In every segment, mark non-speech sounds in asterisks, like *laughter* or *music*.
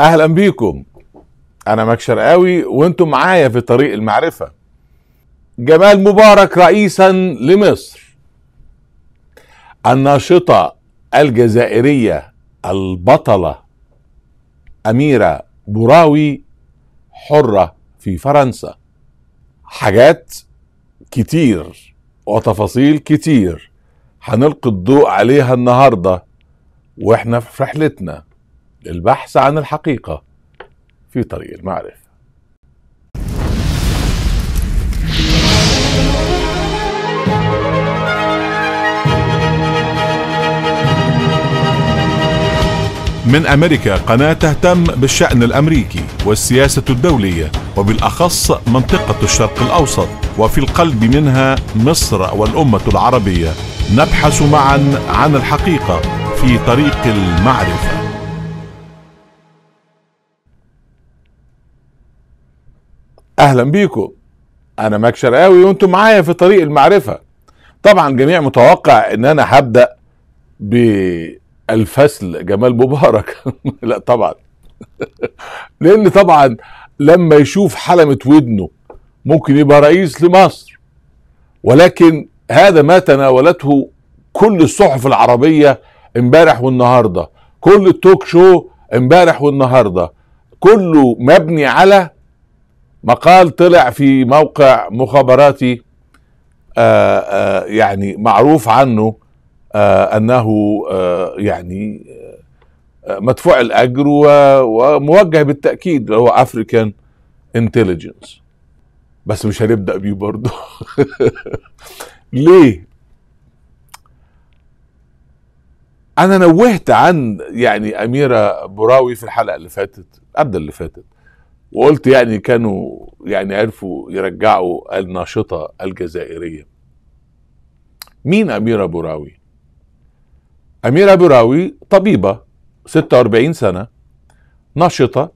اهلا بيكم انا مكشر قوي وانتم معايا في طريق المعرفه جمال مبارك رئيسا لمصر الناشطه الجزائريه البطله اميره براوي حره في فرنسا حاجات كتير وتفاصيل كتير هنلقي الضوء عليها النهارده واحنا في رحلتنا البحث عن الحقيقة في طريق المعرفة من أمريكا قناة تهتم بالشأن الأمريكي والسياسة الدولية وبالأخص منطقة الشرق الأوسط وفي القلب منها مصر والأمة العربية نبحث معا عن الحقيقة في طريق المعرفه اهلا بيكم انا ماك شرقاوي وانتم معايا في طريق المعرفه طبعا جميع متوقع ان انا هبدا بالفصل جمال مبارك *laughs* لا طبعا *laughs* لان طبعا لما يشوف حلمه ودنه ممكن يبقى رئيس لمصر ولكن هذا ما تناولته كل الصحف العربيه امبارح والنهارده كل التوك شو امبارح والنهارده كله مبني على مقال طلع في موقع مخابراتي آآ آه، آآ آه، يعني معروف عنه آآ آه، انه يعني مدفوع الاجر وموجه بالتاكيد اللي هو افريكان انتليجنس بس مش هنبدا بيه برضه *laughs* ليه انا نوهت عن يعني اميره براوي في الحلقه اللي فاتت قبل اللي فاتت وقلت يعني كانوا يعني عرفوا يرجعوا الناشطة الجزائرية مين أميرة بوراوي؟ أميرة بوراوي طبيبة 46 سنة ناشطة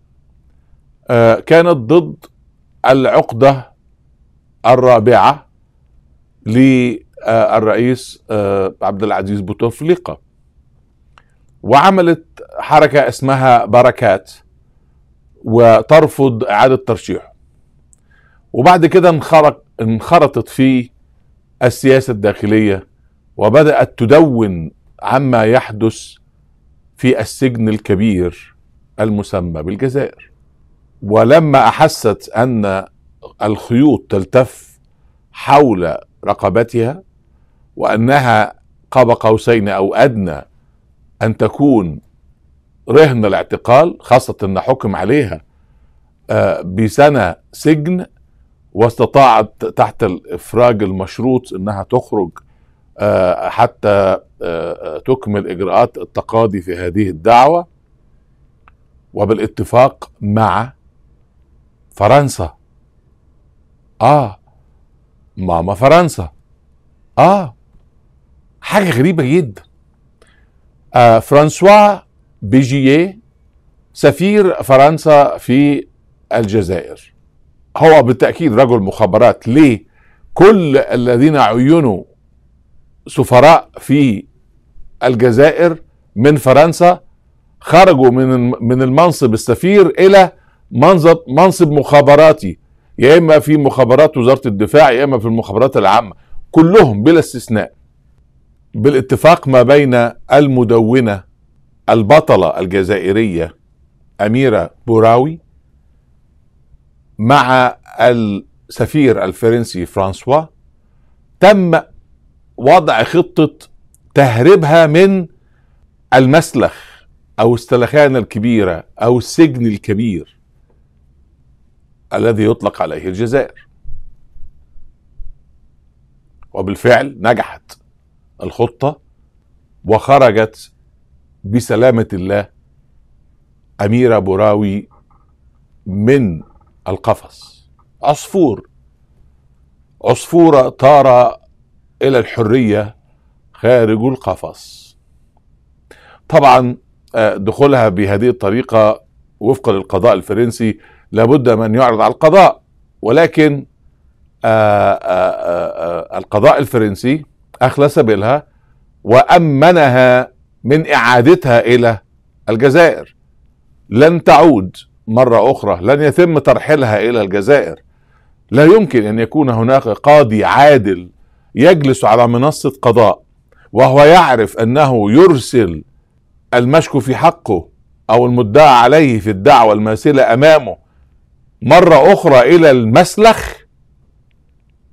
آه، كانت ضد العقدة الرابعة للرئيس آه، عبد العزيز بوتفليقة وعملت حركة اسمها بركات وترفض إعادة ترشيحه وبعد كده انخرط انخرطت فيه السياسة الداخلية وبدأت تدون عما يحدث في السجن الكبير المسمى بالجزائر ولما أحست أن الخيوط تلتف حول رقبتها وأنها قاب قوسين أو أدنى أن تكون رهن الاعتقال خاصة ان حكم عليها آه، بسنة سجن واستطاعت تحت الافراج المشروط انها تخرج آه، حتى آه، تكمل اجراءات التقاضي في هذه الدعوه وبالاتفاق مع فرنسا اه ماما فرنسا اه حاجه غريبه جدا آه فرانسوا بيجيه سفير فرنسا في الجزائر هو بالتأكيد رجل مخابرات ليه كل الذين عينوا سفراء في الجزائر من فرنسا خرجوا من من المنصب السفير الى منصب منصب مخابراتي يا اما في مخابرات وزاره الدفاع يا اما في المخابرات العامه كلهم بلا استثناء بالاتفاق ما بين المدونه البطلة الجزائرية أميرة بوراوي مع السفير الفرنسي فرانسوا تم وضع خطة تهريبها من المسلخ أو السلخانة الكبيرة أو السجن الكبير الذي يطلق عليه الجزائر وبالفعل نجحت الخطة وخرجت بسلامة الله أميرة براوي من القفص عصفور عصفورة طار إلى الحرية خارج القفص طبعا آه، دخولها بهذه الطريقة وفقا للقضاء الفرنسي لابد من يعرض على القضاء ولكن آآ آه، آآ آه، آآ القضاء الفرنسي أخلص بالها وأمنها من اعادتها الى الجزائر لن تعود مره اخرى لن يتم ترحيلها الى الجزائر لا يمكن ان يكون هناك قاضي عادل يجلس على منصه قضاء وهو يعرف انه يرسل المشكو في حقه او المدعى عليه في الدعوه الماثله امامه مره اخرى الى المسلخ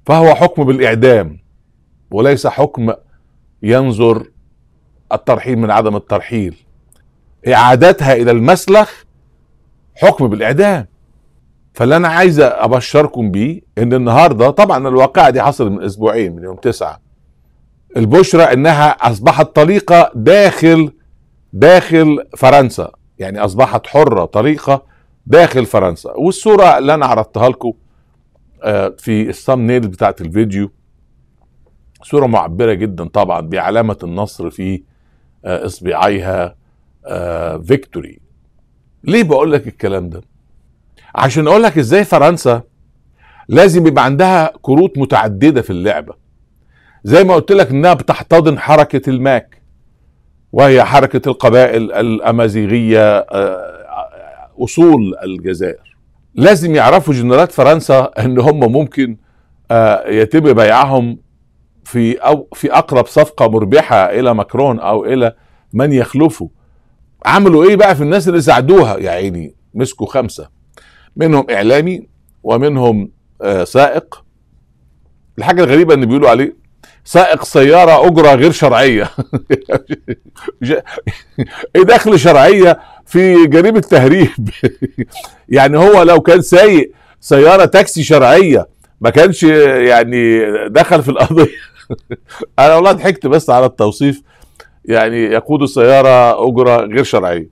فهو حكم بالاعدام وليس حكم ينظر الترحيل من عدم الترحيل اعادتها الى المسلخ حكم بالاعدام فاللي انا عايز ابشركم بيه ان النهارده طبعا الواقعه دي حصلت من اسبوعين من يوم تسعة البشرى انها اصبحت طليقه داخل داخل فرنسا يعني اصبحت حره طليقه داخل فرنسا والصوره اللي انا عرضتها لكم آه، في الثامنيل بتاعت الفيديو صوره معبره جدا طبعا بعلامه النصر في آه، اصبعيها آه، فيكتوري ليه بقول لك الكلام ده عشان اقول لك ازاي فرنسا لازم يبقى عندها كروت متعدده في اللعبه زي ما قلت لك انها بتحتضن حركه الماك وهي حركه القبائل الامازيغيه آه، اصول الجزائر لازم يعرفوا جنرالات فرنسا ان هم ممكن يتم بيعهم في أو في أقرب صفقة مربحة إلى ماكرون أو إلى من يخلفه عملوا إيه بقى في الناس اللي ساعدوها يا عيني مسكوا خمسة منهم إعلامي ومنهم آه سائق الحاجة الغريبة إن بيقولوا عليه سائق سيارة أجرة غير شرعية *laughs* إيه دخل شرعية في جريمة تهريب *laughs* يعني هو لو كان سايق سيارة تاكسي شرعية ما كانش آه، يعني دخل في القضية *laughs* انا والله ضحكت بس على التوصيف يعني يقود السياره اجره غير شرعيه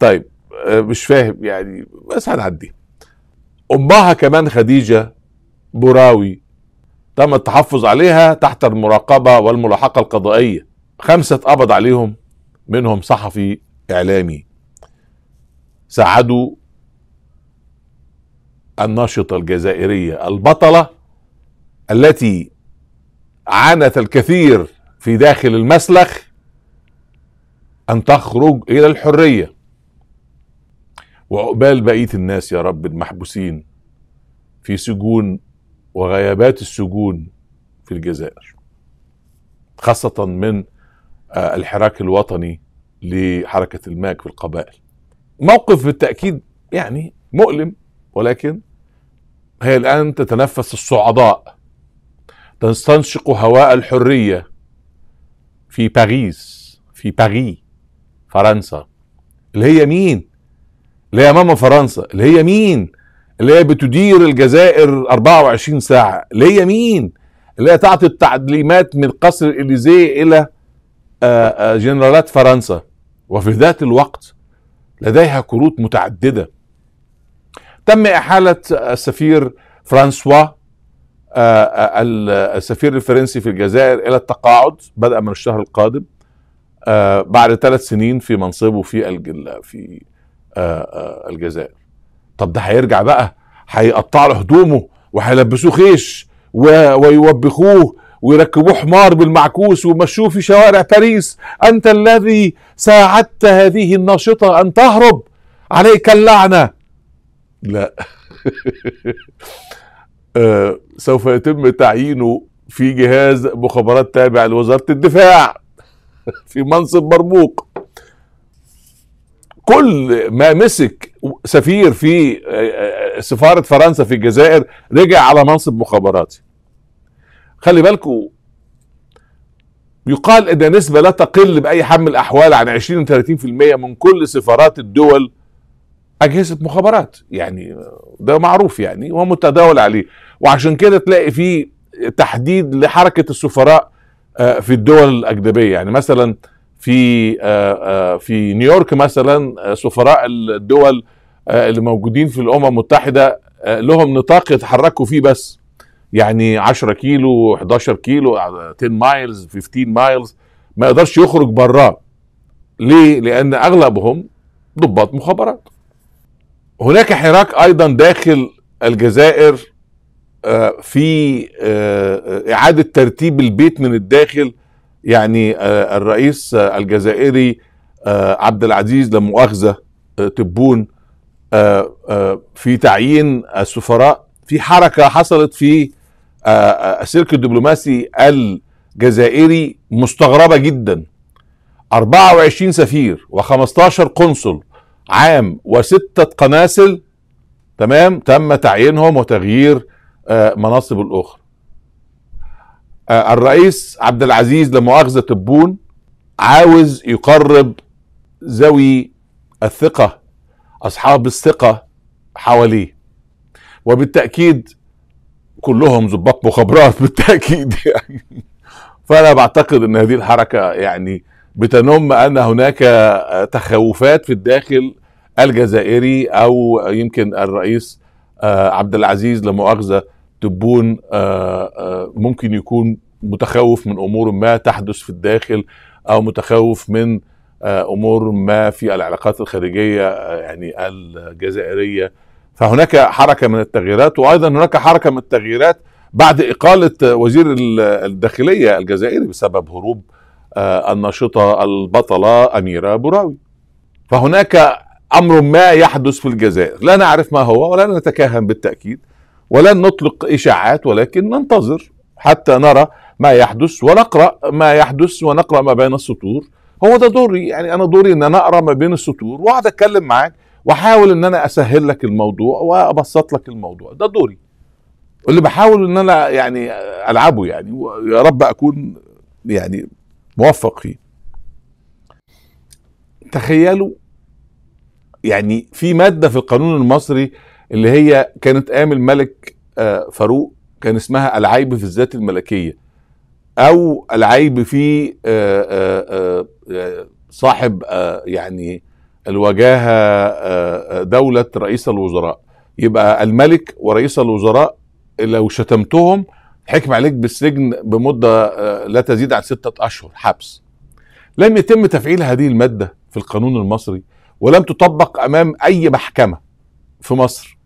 طيب آه، مش فاهم يعني بس هنعدي امها كمان خديجه براوي تم التحفظ عليها تحت المراقبه والملاحقه القضائيه خمسه اتقبض عليهم منهم صحفي اعلامي ساعدوا الناشطه الجزائريه البطله التي عنت الكثير في داخل المسلخ أن تخرج إلى الحرية وعقبال بقية الناس يا رب المحبوسين في سجون وغيابات السجون في الجزائر خاصة من آه، الحراك الوطني لحركة الماك في القبائل موقف بالتأكيد يعني مؤلم ولكن هي الآن تتنفس الصعداء تستنشق هواء الحرية في باريس في باري فرنسا اللي هي مين؟ اللي هي أمام فرنسا اللي هي مين؟ اللي هي بتدير الجزائر 24 ساعة اللي هي مين؟ اللي هي تعطي التعليمات من قصر الإليزيه إلى آه، آه، جنرالات فرنسا وفي ذات الوقت لديها كروت متعددة تم إحالة السفير فرانسوا آه، آه، السفير الفرنسي في الجزائر إلى التقاعد بدأ من الشهر القادم آه، بعد ثلاث سنين في منصبه في في الجزائر طب ده هيرجع بقى هيقطع له هدومه وهيلبسوه خيش ويوبخوه ويركبوه حمار بالمعكوس ومشوه في شوارع باريس أنت الذي ساعدت هذه الناشطة أن تهرب عليك اللعنة لا *laughs* آه، سوف يتم تعيينه في جهاز مخابرات تابع لوزارة الدفاع *laughs* في منصب مرموق كل ما مسك سفير في آه، آه، سفارة فرنسا في الجزائر رجع على منصب مخابراتي خلي بالكو يقال ان نسبة لا تقل بأي حمل الأحوال عن 20 30% من كل سفارات الدول أجهزة مخابرات يعني ده معروف يعني ومتداول عليه وعشان كده تلاقي في تحديد لحركه السفراء آه، في الدول الاجنبيه يعني مثلا في آه، آه، في نيويورك مثلا سفراء الدول اللي موجودين في الامم المتحده لهم نطاق يتحركوا فيه بس يعني 10 كيلو 11 كيلو 10 مايلز 15 مايلز ما يقدرش يخرج براه ليه لان اغلبهم ضباط مخابرات هناك حراك ايضا داخل الجزائر آه، في آه، اعاده ترتيب البيت من الداخل يعني آه، الرئيس الجزائري عبد العزيز لمؤاخذة تبون في تعيين السفراء في حركه حصلت في السلك الدبلوماسي الجزائري مستغربه جدا 24 سفير و15 قنصل عام وستة قناصل تمام تم تعيينهم وتغيير آه، مناصب الاخرى آه، الرئيس عبد العزيز لمؤاخذه تبون عاوز يقرب ذوي الثقه اصحاب الثقه حواليه وبالتاكيد كلهم ضباط مخابرات *laughs* بالتاكيد يعني فانا بعتقد ان هذه الحركه يعني بتنم ان هناك تخوفات في الداخل الجزائري او يمكن الرئيس آه، عبد العزيز لمؤاخذه تبون آه، آه، ممكن يكون متخوف من امور ما تحدث في الداخل او متخوف من آه، امور ما في العلاقات الخارجيه يعني الجزائريه فهناك حركه من التغييرات وايضا هناك حركه من التغييرات بعد اقاله وزير الداخليه الجزائري بسبب هروب الناشطه البطله اميره بوراوي فهناك امر ما يحدث في الجزائر لا نعرف ما هو ولا نتكهن بالتاكيد ولن نطلق إشاعات ولكن ننتظر حتى نرى ما يحدث ونقرأ ما يحدث ونقرأ ما بين السطور هو ده دوري يعني أنا دوري إن أنا أقرأ ما بين السطور وأقعد أتكلم معاك وأحاول إن أنا أسهل لك الموضوع وأبسط لك الموضوع ده دوري اللي بحاول إن أنا يعني ألعبه يعني ويا رب أكون يعني موفق فيه تخيلوا يعني في مادة في القانون المصري اللي هي كانت قام الملك آه، فاروق كان اسمها العيب في الذات الملكيه او العيب في آه، آه، صاحب يعني الوجاهه دوله رئيس الوزراء يبقى الملك ورئيس الوزراء لو شتمتهم حكم عليك بالسجن بمده لا تزيد عن سته اشهر حبس لم يتم تفعيل هذه الماده في القانون المصري ولم تطبق امام اي محكمه في مصر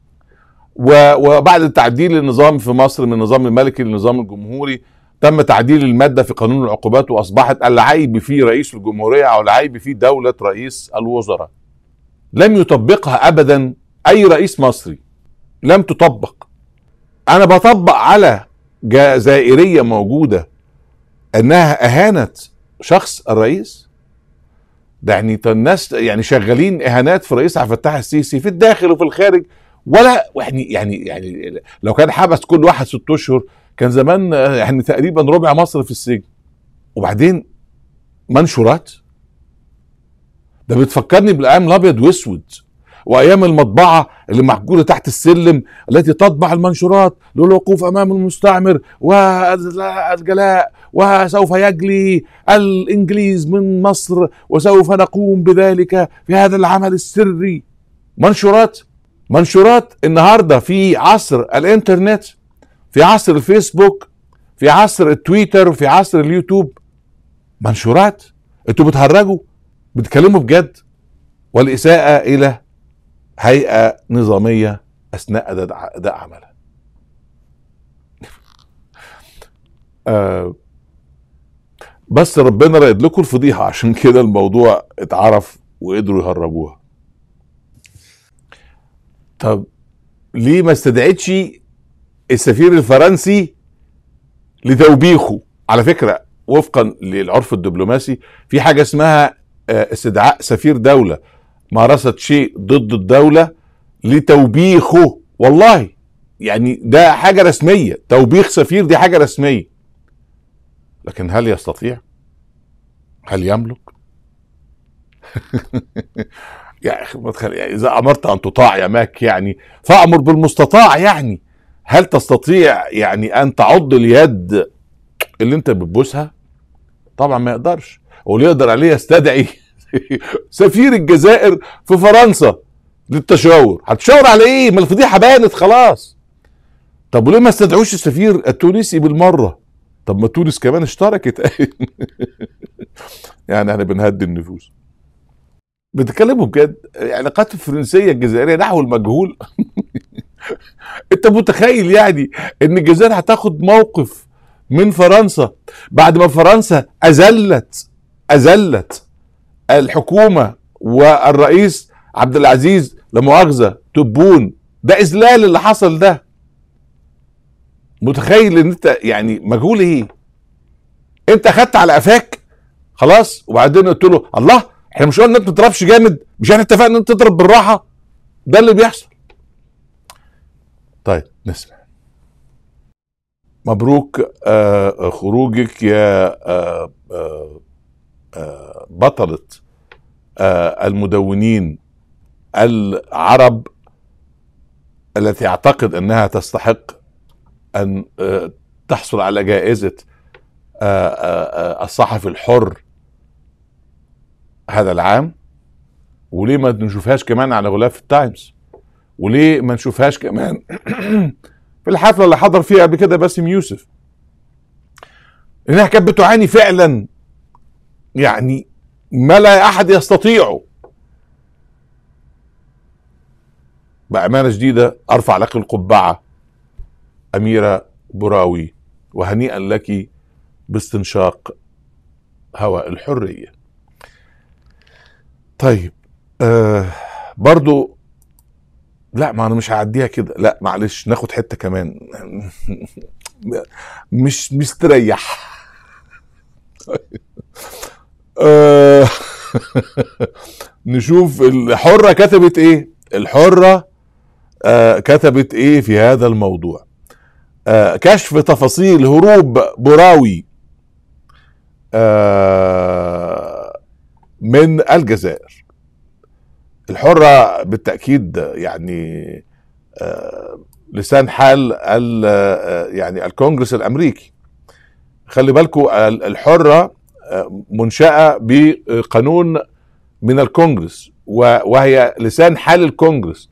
وبعد تعديل النظام في مصر من النظام الملكي للنظام الجمهوري تم تعديل المادة في قانون العقوبات وأصبحت العيب في رئيس الجمهورية أو العيب في دولة رئيس الوزراء لم يطبقها أبدا أي رئيس مصري لم تطبق أنا بطبق على جزائرية موجودة أنها أهانت شخص الرئيس ده يعني الناس يعني شغالين إهانات في رئيس عبد الفتاح السيسي في الداخل وفي الخارج ولا يعني يعني يعني لو كان حبس كل واحد ست اشهر كان زمان يعني تقريبا ربع مصر في السجن وبعدين منشورات ده بتفكرني بالايام الابيض واسود وايام المطبعه اللي محجوره تحت السلم التي تطبع المنشورات للوقوف امام المستعمر والجلاء وسوف يجلي الانجليز من مصر وسوف نقوم بذلك في هذا العمل السري منشورات منشورات النهارده في عصر الانترنت في عصر الفيسبوك في عصر التويتر وفي عصر اليوتيوب منشورات انتوا بتهرجوا بتتكلموا بجد والاساءه الى هيئه نظاميه اثناء اداء عملها آه، بس ربنا رايد لكم الفضيحه عشان كده الموضوع اتعرف وقدروا يهربوها طب ليه ما استدعتش السفير الفرنسي لتوبيخه على فكره وفقا للعرف الدبلوماسي في حاجه اسمها آه، استدعاء سفير دوله مارست شيء ضد الدوله لتوبيخه والله يعني ده حاجه رسميه توبيخ سفير دي حاجه رسميه لكن هل يستطيع هل يملك *laughs* يا اخي يعني اذا امرت ان تطاع يا ماك يعني فامر بالمستطاع يعني هل تستطيع يعني ان تعض اليد اللي انت بتبوسها؟ طبعا ما يقدرش واللي يقدر عليه يستدعي *laughs* سفير الجزائر في فرنسا للتشاور هتشاور على ايه ما الفضيحه بانت خلاص طب وليه ما استدعوش السفير التونسي بالمره طب ما تونس كمان اشتركت *laughs* يعني احنا بنهدي النفوس بتكلموا بجد العلاقات الفرنسيه الجزائريه نحو المجهول *laughs* انت متخيل يعني ان الجزائر هتاخد موقف من فرنسا بعد ما فرنسا اذلت اذلت الحكومه والرئيس عبد العزيز لمؤاخذه تبون ده اذلال اللي حصل ده متخيل ان انت يعني مجهول ايه انت خدت على قفاك خلاص وبعدين قلت له الله احنا مش قلنا انت ما تضربش جامد مش احنا اتفقنا انت تضرب بالراحه ده اللي بيحصل طيب نسمع مبروك آه, آه، خروجك يا آه،, آه آه بطلة آه المدونين العرب التي اعتقد انها تستحق ان آه تحصل على جائزة آه آه, آه، الصحفي الحر هذا العام وليه ما نشوفهاش كمان على غلاف التايمز وليه ما نشوفهاش كمان *clears throat* في الحفله اللي حضر فيها قبل كده باسم يوسف انها كانت بتعاني فعلا يعني ما لا احد يستطيعه بامانه شديده ارفع لك القبعه اميره براوي وهنيئا لك باستنشاق هواء الحريه طيب آه برضو لا ما انا مش هعديها كده لا معلش ناخد حته كمان *laughs* مش مستريح *laughs* آه، *laughs* نشوف الحره كتبت ايه الحره آه، كتبت ايه في هذا الموضوع آه، كشف تفاصيل هروب براوي آه من الجزائر الحرة بالتأكيد يعني آه، لسان حال آه، يعني الكونجرس الأمريكي خلي بالكم الحرة آه، منشأة بقانون من الكونجرس وهي لسان حال الكونجرس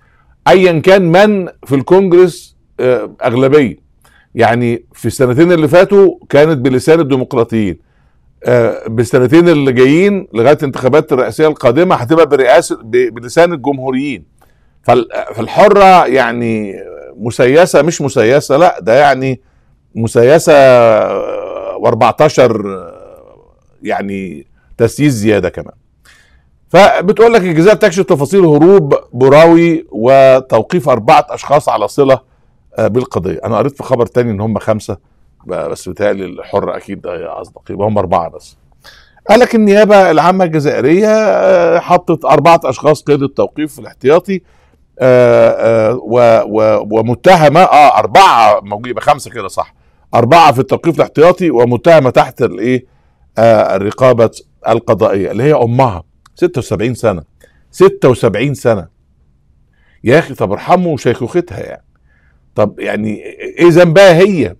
ايا كان من في الكونجرس اغلبيه يعني في السنتين اللي فاتوا كانت بلسان الديمقراطيين آه، بالسنتين اللي جايين لغايه الانتخابات الرئاسيه القادمه هتبقى برئاسه بلسان الجمهوريين فالحره يعني مسيسه مش مسيسه لا ده يعني مسيسه و14 آه، آه، يعني تسييس زياده كمان فبتقول لك الجزائر تكشف تفاصيل هروب براوي وتوقيف اربعه اشخاص على صله بالقضيه انا قريت في خبر تاني ان هم خمسه بس بيتهيألي الحر اكيد أصدق يبقى هم اربعه بس قال لك النيابه العامه الجزائريه آه، حطت اربعه اشخاص قيد التوقيف الاحتياطي آه، آه، ومتهمه اه اربعه موجودة خمسه كده صح اربعه في التوقيف الاحتياطي ومتهمه تحت الايه الرقابه القضائيه اللي هي امها 76 سنه 76 سنه يا اخي طب ارحموا شيخوختها يعني طب يعني ايه ذنبها هي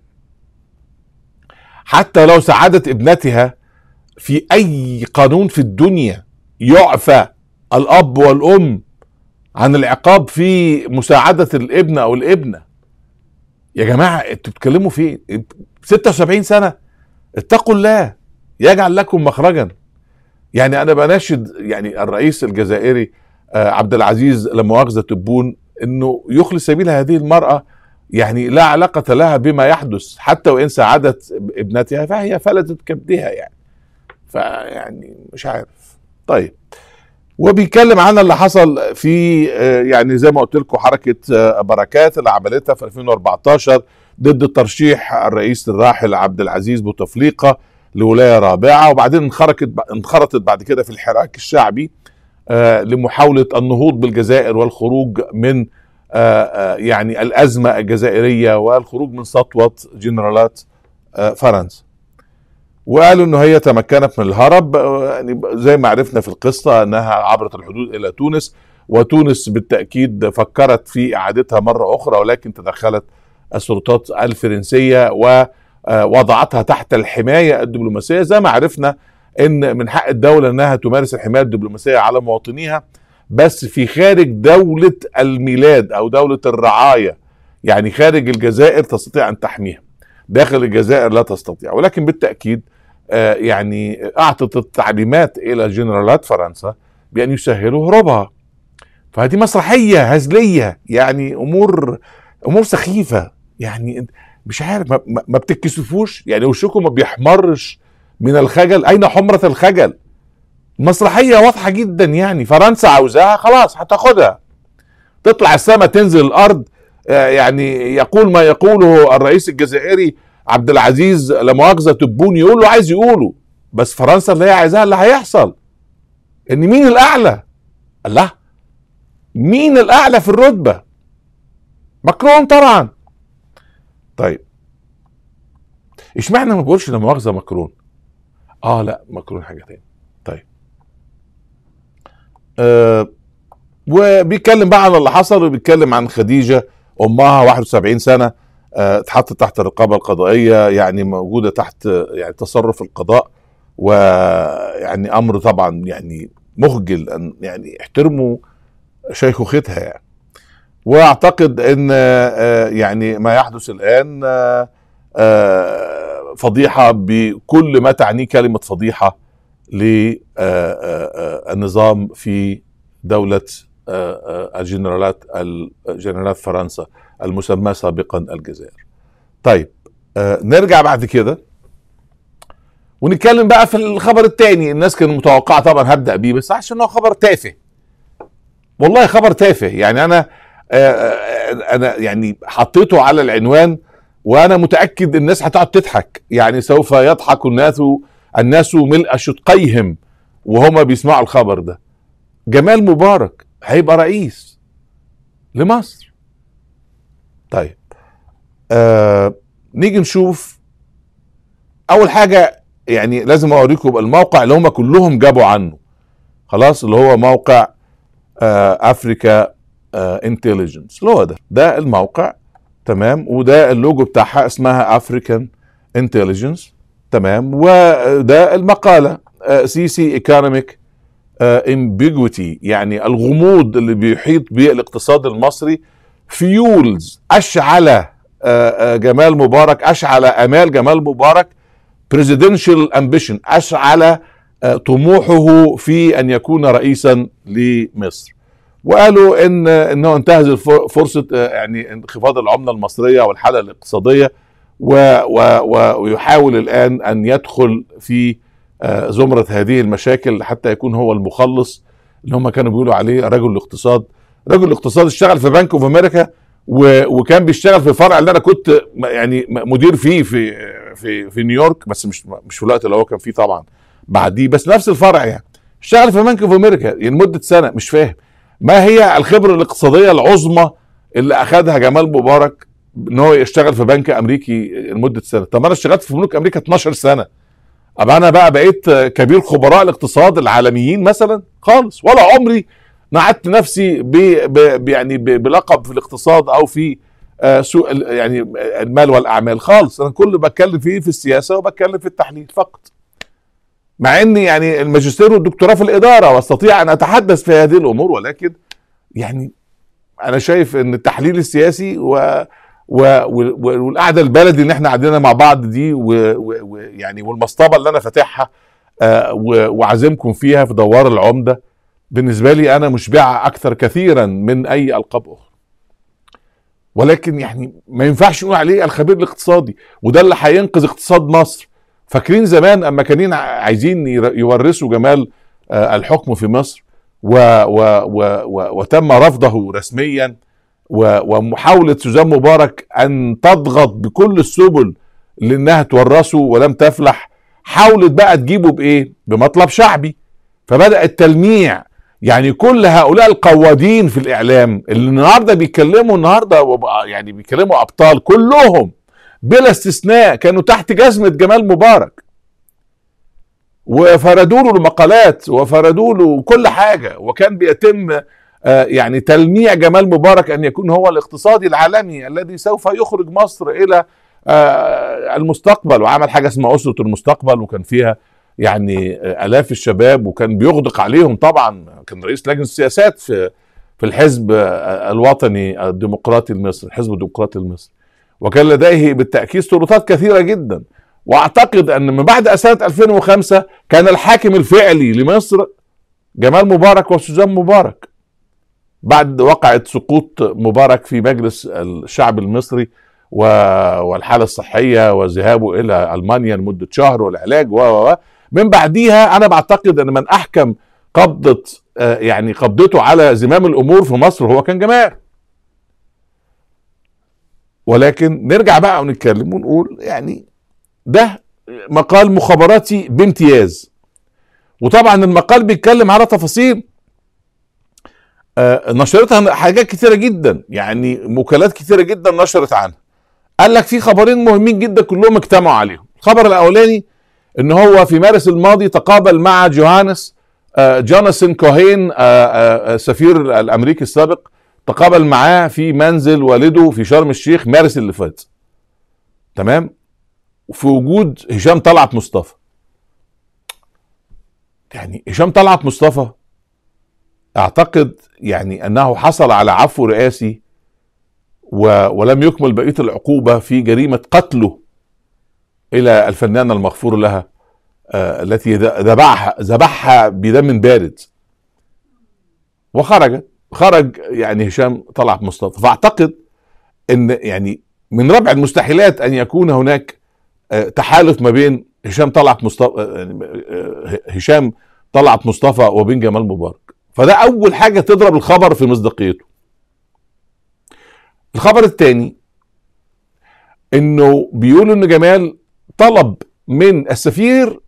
حتى لو ساعدت ابنتها في أي قانون في الدنيا يعفى الأب والأم عن العقاب في مساعدة الابن أو الابنة يا جماعة انتوا بتتكلموا في 76 سنة اتقوا الله يجعل لكم مخرجا يعني أنا بناشد يعني الرئيس الجزائري آه، عبد العزيز لمؤاخذة تبون انه يخلي سبيل هذه المرأة يعني لا علاقة لها بما يحدث حتى وإن ساعدت ابنتها فهي فلتت كبدها يعني فيعني مش عارف طيب وبيتكلم عن اللي حصل في يعني زي ما قلت لكم حركة بركات اللي عملتها في 2014 ضد ترشيح الرئيس الراحل عبد العزيز بوتفليقة لولاية رابعة وبعدين انخرطت انخرطت بعد كده في الحراك الشعبي آه، لمحاولة النهوض بالجزائر والخروج من آه، آه، يعني الأزمة الجزائرية والخروج من سطوة جنرالات آه، فرنسا وقالوا ان هي تمكنت من الهرب يعني زي ما عرفنا في القصه انها عبرت الحدود الى تونس وتونس بالتاكيد فكرت في اعادتها مره اخرى ولكن تدخلت السلطات الفرنسيه ووضعتها تحت الحمايه الدبلوماسيه زي ما عرفنا ان من حق الدوله انها تمارس الحمايه الدبلوماسيه على مواطنيها بس في خارج دولة الميلاد أو دولة الرعاية يعني خارج الجزائر تستطيع أن تحميها داخل الجزائر لا تستطيع ولكن بالتأكيد آه، يعني أعطت التعليمات إلى جنرالات فرنسا بأن يسهلوا هروبها فهذه مسرحية هزلية يعني أمور أمور سخيفة يعني مش عارف ما, ما بتتكسفوش يعني وشكم ما بيحمرش من الخجل أين حمرة الخجل مسرحيه واضحه جدا يعني فرنسا عاوزاها خلاص هتاخدها تطلع السماء تنزل الارض آه، يعني يقول ما يقوله الرئيس الجزائري عبد العزيز لا مؤاخذه تبون يقول له عايز يقوله بس فرنسا اللي هي عايزاها اللي هيحصل ان مين الاعلى الله مين الاعلى في الرتبه مكرون طبعا طيب اشمعنى ما بقولش لا مؤاخذه مكرون اه لا مكرون حاجه تانية آه وبيتكلم بقى عن اللي حصل وبيتكلم عن خديجه امها 71 سنه آه، اتحطت تحت الرقابه القضائيه يعني موجوده تحت يعني تصرف القضاء ويعني امر طبعا يعني مخجل ان يعني احترموا شيخوختها يعني واعتقد ان آه، يعني ما يحدث الان آه، فضيحه بكل ما تعنيه كلمه فضيحه للنظام في دولة آه، آه، الجنرالات الجنرالات فرنسا المسمى سابقا الجزائر طيب آه، نرجع بعد كده ونتكلم بقى في الخبر التاني الناس كانت متوقعة طبعا هبدأ بيه بس عشان هو خبر تافه والله خبر تافه يعني أنا أنا يعني حطيته على العنوان وأنا متأكد الناس هتقعد تضحك يعني سوف يضحك الناس الناس ملء شدقيهم وهما بيسمعوا الخبر ده جمال مبارك هيبقى رئيس لمصر طيب آه نيجي نشوف اول حاجه يعني لازم اوريكم الموقع اللي هم كلهم جابوا عنه خلاص اللي هو موقع آه افريكا آه انتليجنس اللي هو ده ده الموقع تمام وده اللوجو بتاعها اسمها افريكان انتليجنس تمام وده المقاله سيسي ايكونوميك امبيجوتي يعني الغموض اللي بيحيط بالاقتصاد المصري فيولز اشعل آه، آه، جمال مبارك اشعل امال جمال مبارك بريزيدنشال امبيشن اشعل طموحه في ان يكون رئيسا لمصر وقالوا ان انه انتهز فرصه آه، يعني انخفاض العمله المصريه والحاله الاقتصاديه و و ويحاول الآن أن يدخل في آه، زمرة هذه المشاكل حتى يكون هو المخلص اللي هم كانوا بيقولوا عليه رجل الاقتصاد رجل الاقتصاد اشتغل في بنك اوف امريكا وكان بيشتغل في الفرع اللي انا كنت يعني مدير فيه في في في نيويورك بس مش مش في الوقت اللي هو كان فيه طبعا بعديه بس نفس الفرع يعني اشتغل في بنك اوف امريكا يعني لمده سنه مش فاهم ما هي الخبره الاقتصاديه العظمى اللي اخذها جمال مبارك ان هو يشتغل في بنك امريكي لمده سنه طب انا اشتغلت في بنوك امريكا 12 سنه ابقى انا بقى بقيت كبير خبراء الاقتصاد العالميين مثلا خالص ولا عمري نعدت نفسي ب... يعني بلقب في الاقتصاد او في آه، سوق يعني المال والاعمال خالص انا كل بتكلم فيه في السياسه وبتكلم في التحليل فقط مع اني يعني الماجستير والدكتوراه في الاداره واستطيع ان اتحدث في هذه الامور ولكن يعني انا شايف ان التحليل السياسي و والقعده البلدي اللي احنا قاعدينها مع بعض دي ويعني والمصطبه اللي انا فاتحها آه، وعازمكم فيها في دوار العمده بالنسبه لي انا مشبعه اكثر كثيرا من اي القاب اخرى. ولكن يعني ما ينفعش نقول عليه الخبير الاقتصادي وده اللي هينقذ اقتصاد مصر. فاكرين زمان اما كانين عايزين يورثوا جمال آه، الحكم في مصر و و و و وتم رفضه رسميا ومحاولة سوزان مبارك أن تضغط بكل السبل لأنها تورثه ولم تفلح حاولت بقى تجيبه بإيه؟ بمطلب شعبي فبدأ التلميع يعني كل هؤلاء القوادين في الإعلام اللي النهاردة بيتكلموا النهاردة يعني بيتكلموا أبطال كلهم بلا استثناء كانوا تحت جزمة جمال مبارك وفردوا له المقالات وفردوا له كل حاجة وكان بيتم آه، يعني تلميع جمال مبارك أن يكون هو الاقتصادي العالمي الذي سوف يخرج مصر إلى آه، المستقبل وعمل حاجة اسمها أسرة المستقبل وكان فيها يعني آه، آلاف الشباب وكان بيغدق عليهم طبعا كان رئيس لجنة السياسات في في الحزب الوطني الديمقراطي المصري الحزب الديمقراطي المصري وكان لديه بالتأكيد سلطات كثيرة جدا واعتقد ان من بعد سنه 2005 كان الحاكم الفعلي لمصر جمال مبارك وسوزان مبارك بعد وقعة سقوط مبارك في مجلس الشعب المصري والحاله الصحيه وذهابه الى المانيا لمده شهر والعلاج و من بعديها انا بعتقد ان من احكم قبضه آه، يعني قبضته على زمام الامور في مصر هو كان جمال ولكن نرجع بقى ونتكلم ونقول يعني ده مقال مخابراتي بامتياز وطبعا المقال بيتكلم على تفاصيل آه، نشرتها حاجات كتيره جدا يعني وكالات كتيره جدا نشرت عنها قال لك في خبرين مهمين جدا كلهم اجتمعوا عليهم الخبر الاولاني ان هو في مارس الماضي تقابل مع جوهانس آه، جوناثان كوهين السفير آه، الامريكي السابق تقابل معاه في منزل والده في شرم الشيخ مارس اللي فات تمام وفي وجود هشام طلعت مصطفى يعني هشام طلعت مصطفى اعتقد يعني انه حصل على عفو رئاسي و ولم يكمل بقيه العقوبه في جريمه قتله الى الفنانه المغفور لها آه، التي ذبحها ذبحها بدم بارد وخرج خرج يعني هشام طلع مصطفى فاعتقد ان يعني من ربع المستحيلات ان يكون هناك آه، تحالف ما بين هشام طلعت مصطفى آه، هشام طلعت مصطفى وبين جمال مبارك فده اول حاجه تضرب الخبر في مصداقيته الخبر الثاني انه بيقول ان جمال طلب من السفير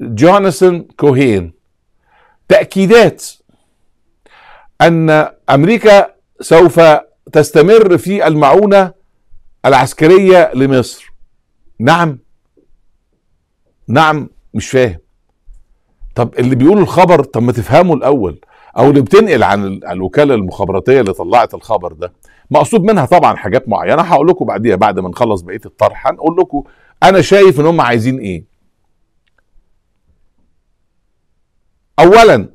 جوناثان كوهين تاكيدات ان امريكا سوف تستمر في المعونه العسكريه لمصر نعم نعم مش فاهم طب اللي بيقول الخبر طب ما تفهمه الاول او اللي بتنقل عن الوكاله المخابراتيه اللي طلعت الخبر ده مقصود منها طبعا حاجات معينه هقول لكم بعديها بعد ما نخلص بقيه الطرح هنقول لكم انا شايف ان هم عايزين ايه اولا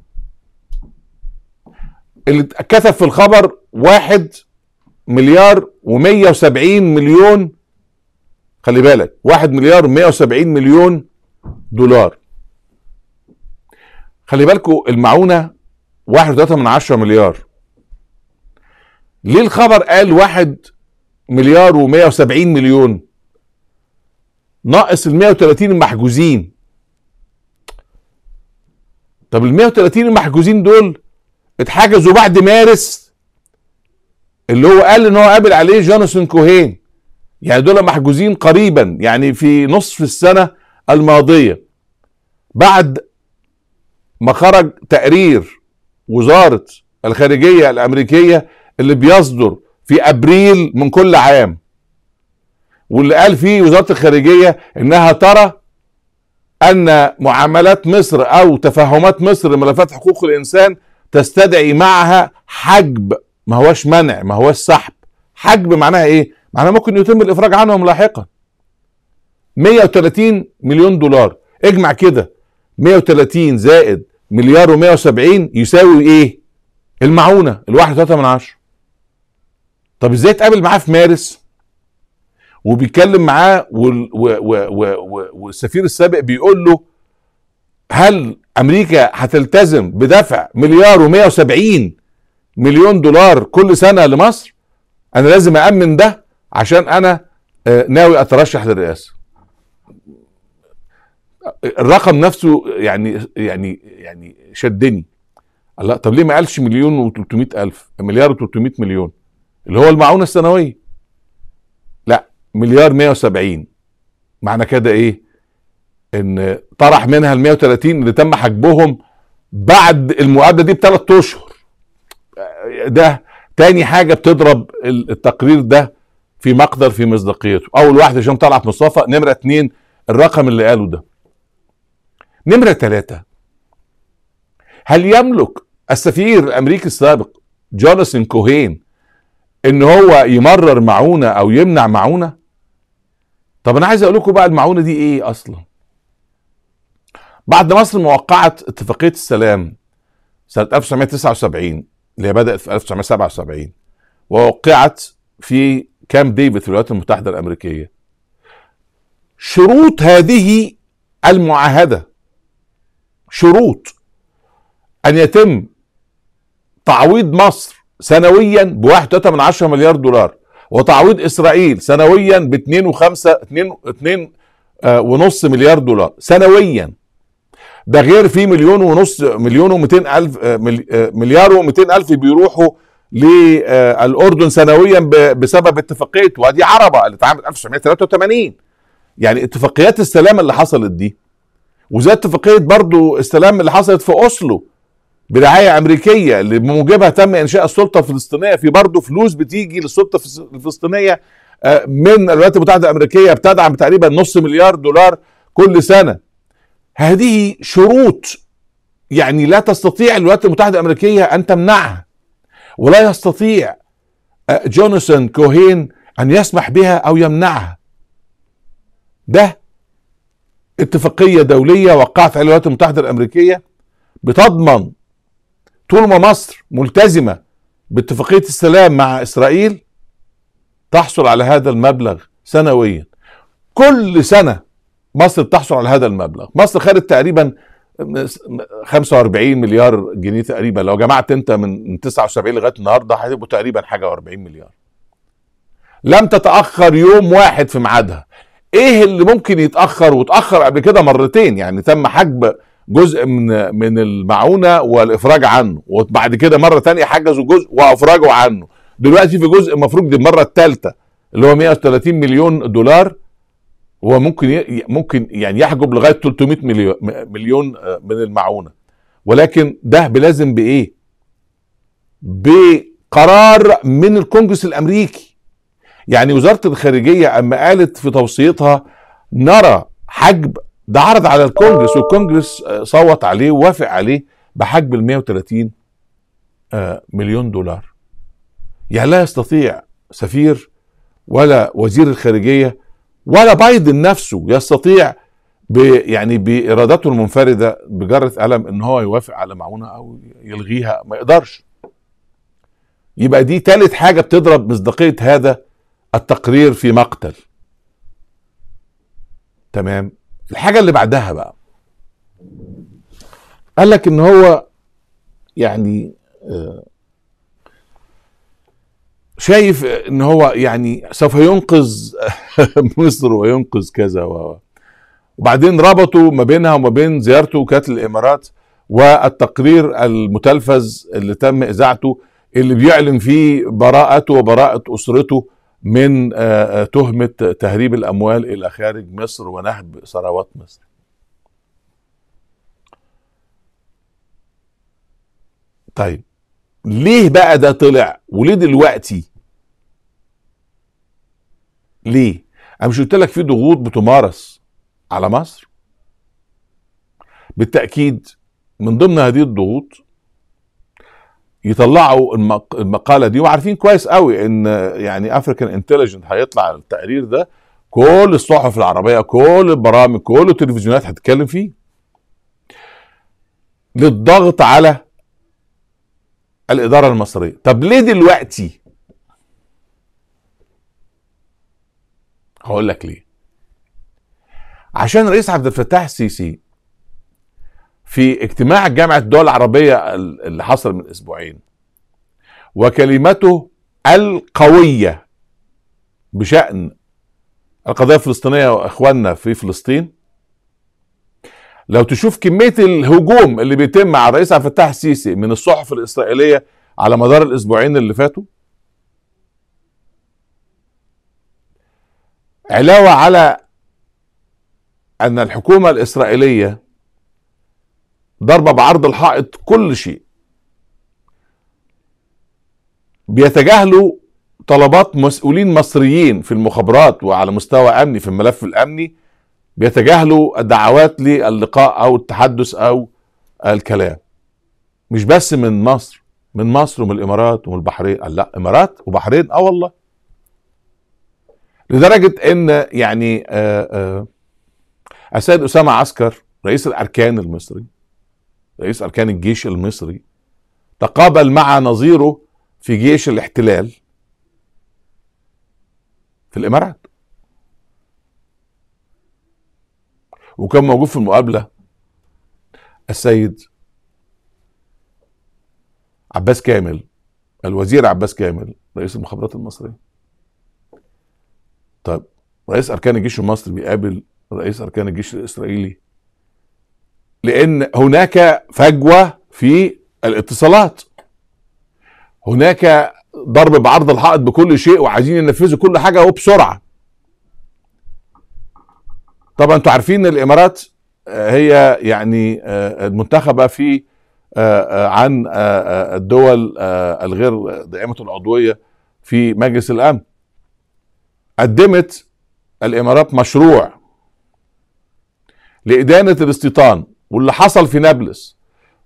اللي اتكتب في الخبر واحد مليار و170 مليون خلي بالك واحد مليار و170 مليون دولار خلي بالكم المعونه 1.3 من عشرة مليار ليه الخبر قال 1 مليار و170 مليون ناقص ال 130 المحجوزين طب ال 130 المحجوزين دول اتحجزوا بعد مارس اللي هو قال ان هو قابل عليه جونسون كوهين يعني دول محجوزين قريبا يعني في نصف السنه الماضيه بعد ما خرج تقرير وزاره الخارجيه الامريكيه اللي بيصدر في ابريل من كل عام واللي قال فيه وزاره الخارجيه انها ترى ان معاملات مصر او تفاهمات مصر ملفات حقوق الانسان تستدعي معها حجب ما هوش منع ما هوش سحب حجب معناها ايه معناها ممكن يتم الافراج عنهم لاحقا 130 مليون دولار اجمع كده 130 زائد مليار و170 يساوي ايه؟ المعونه الواحد ثلاثة من عشرة طب ازاي اتقابل معاه في مارس وبيتكلم معاه والسفير السابق بيقول له هل امريكا هتلتزم بدفع مليار و170 مليون دولار كل سنه لمصر انا لازم اامن ده عشان انا آه، ناوي اترشح للرئاسه الرقم نفسه يعني يعني يعني شدني قال لا طب ليه ما قالش مليون و300 الف مليار و300 مليون اللي هو المعونه السنويه لا مليار 170 معنى كده ايه ان طرح منها ال 130 اللي تم حجبهم بعد المعادله دي بثلاث اشهر ده تاني حاجه بتضرب التقرير ده في مقدر في مصداقيته اول واحده هشام طلعت مصطفى نمره اتنين الرقم اللي قاله ده نمرة ثلاثة هل يملك السفير الأمريكي السابق جوناثان كوهين ان هو يمرر معونه او يمنع معونه طب انا عايز اقول لكم بقى المعونه دي ايه اصلا بعد مصر ما وقعت اتفاقيه السلام سنه 1979 اللي هي بدات في 1977 ووقعت في كامب ديفيد في الولايات المتحده الامريكيه شروط هذه المعاهده شروط ان يتم تعويض مصر سنويا ب 1.3 مليار دولار وتعويض اسرائيل سنويا ب 2 و5 2 2 ونص مليار دولار سنويا ده غير في مليون ونص مليون و200 الف آه، آه، مليار و200 الف بيروحوا للاردن آه، سنويا بسبب اتفاقيه وادي عربه اللي اتعملت 1983 يعني اتفاقيات السلام اللي حصلت دي وزي اتفاقيه برضو السلام اللي حصلت في اوسلو برعايه امريكيه اللي بموجبها تم انشاء السلطه الفلسطينيه في برضه فلوس بتيجي للسلطه الفلسطينيه آه، من الولايات المتحده الامريكيه بتدعم تقريبا نص مليار دولار كل سنه. هذه شروط يعني لا تستطيع الولايات المتحده الامريكيه ان تمنعها ولا يستطيع آه، جونسون كوهين ان يسمح بها او يمنعها. ده اتفاقيه دوليه وقعت عليها الولايات المتحده الامريكيه بتضمن طول ما مصر ملتزمه باتفاقيه السلام مع اسرائيل تحصل على هذا المبلغ سنويا كل سنه مصر بتحصل على هذا المبلغ مصر خدت تقريبا 45 مليار جنيه تقريبا لو جمعت انت من 79 لغايه النهارده هتبقوا تقريبا حاجه و40 مليار لم تتاخر يوم واحد في ميعادها ايه اللي ممكن يتاخر وتاخر قبل كده مرتين يعني تم حجب جزء من من المعونه والافراج عنه وبعد كده مره تانية حجزوا جزء وافرجوا عنه دلوقتي في جزء المفروض دي المره الثالثه اللي هو 130 مليون دولار وممكن ممكن يعني يحجب لغايه 300 مليون مليون آه، من المعونه ولكن ده بلازم بايه؟ بقرار من الكونجرس الامريكي يعني وزارة الخارجية أما قالت في توصيتها نرى حجب ده عرض على الكونجرس والكونجرس آه، صوت عليه ووافق عليه بحجب ال 130 آه، مليون دولار يعني لا يستطيع سفير ولا وزير الخارجية ولا بايدن نفسه يستطيع يعني بإرادته المنفردة بجرة قلم إن هو يوافق على معونة أو يلغيها ما يقدرش يبقى دي تالت حاجة بتضرب مصداقية هذا التقرير في مقتل تمام الحاجه اللي بعدها بقى قال لك ان هو يعني آه، شايف ان هو يعني سوف ينقذ *laughs* مصر وينقذ كذا و وبعدين ربطوا ما بينها وما بين زيارته كانت الامارات والتقرير المتلفز اللي تم اذاعته اللي بيعلن فيه براءته وبراءه اسرته من آه، آه، تهمة تهريب الأموال إلى خارج مصر ونهب ثروات مصر طيب ليه بقى ده طلع وليه دلوقتي ليه انا مش قلت لك في ضغوط بتمارس على مصر بالتاكيد من ضمن هذه الضغوط يطلعوا المقاله دي وعارفين كويس قوي ان يعني افريكان انتليجنت هيطلع التقرير ده كل الصحف العربيه كل البرامج كل التلفزيونات هتتكلم فيه للضغط على الاداره المصريه طب ليه دلوقتي هقول لك ليه عشان رئيس عبد الفتاح السيسي في اجتماع جامعة الدول العربية اللي حصل من أسبوعين وكلمته القوية بشأن القضية الفلسطينية وإخواننا في فلسطين لو تشوف كمية الهجوم اللي بيتم على الرئيس عبد الفتاح السيسي من الصحف الإسرائيلية على مدار الأسبوعين اللي فاتوا علاوة على أن الحكومة الإسرائيلية ضربة بعرض الحائط كل شيء بيتجاهلوا طلبات مسؤولين مصريين في المخابرات وعلى مستوى امني في الملف الامني بيتجاهلوا الدعوات للقاء او التحدث او الكلام مش بس من مصر من مصر ومن الامارات ومن البحرين قال لا امارات وبحرين اه والله لدرجه ان يعني السيد آه، آه، اسامه عسكر رئيس الاركان المصري رئيس أركان الجيش المصري تقابل مع نظيره في جيش الاحتلال في الإمارات وكان موجود في المقابلة السيد عباس كامل الوزير عباس كامل رئيس المخابرات المصرية طيب رئيس أركان الجيش المصري بيقابل رئيس أركان الجيش الإسرائيلي لان هناك فجوه في الاتصالات هناك ضرب بعرض الحائط بكل شيء وعايزين ينفذوا كل حاجه وبسرعه طبعا انتوا عارفين الامارات آه، هي يعني آه، المنتخبه في آه، عن الدول الغير دائمه العضويه في مجلس الامن قدمت الامارات مشروع لادانه الاستيطان واللي حصل في نابلس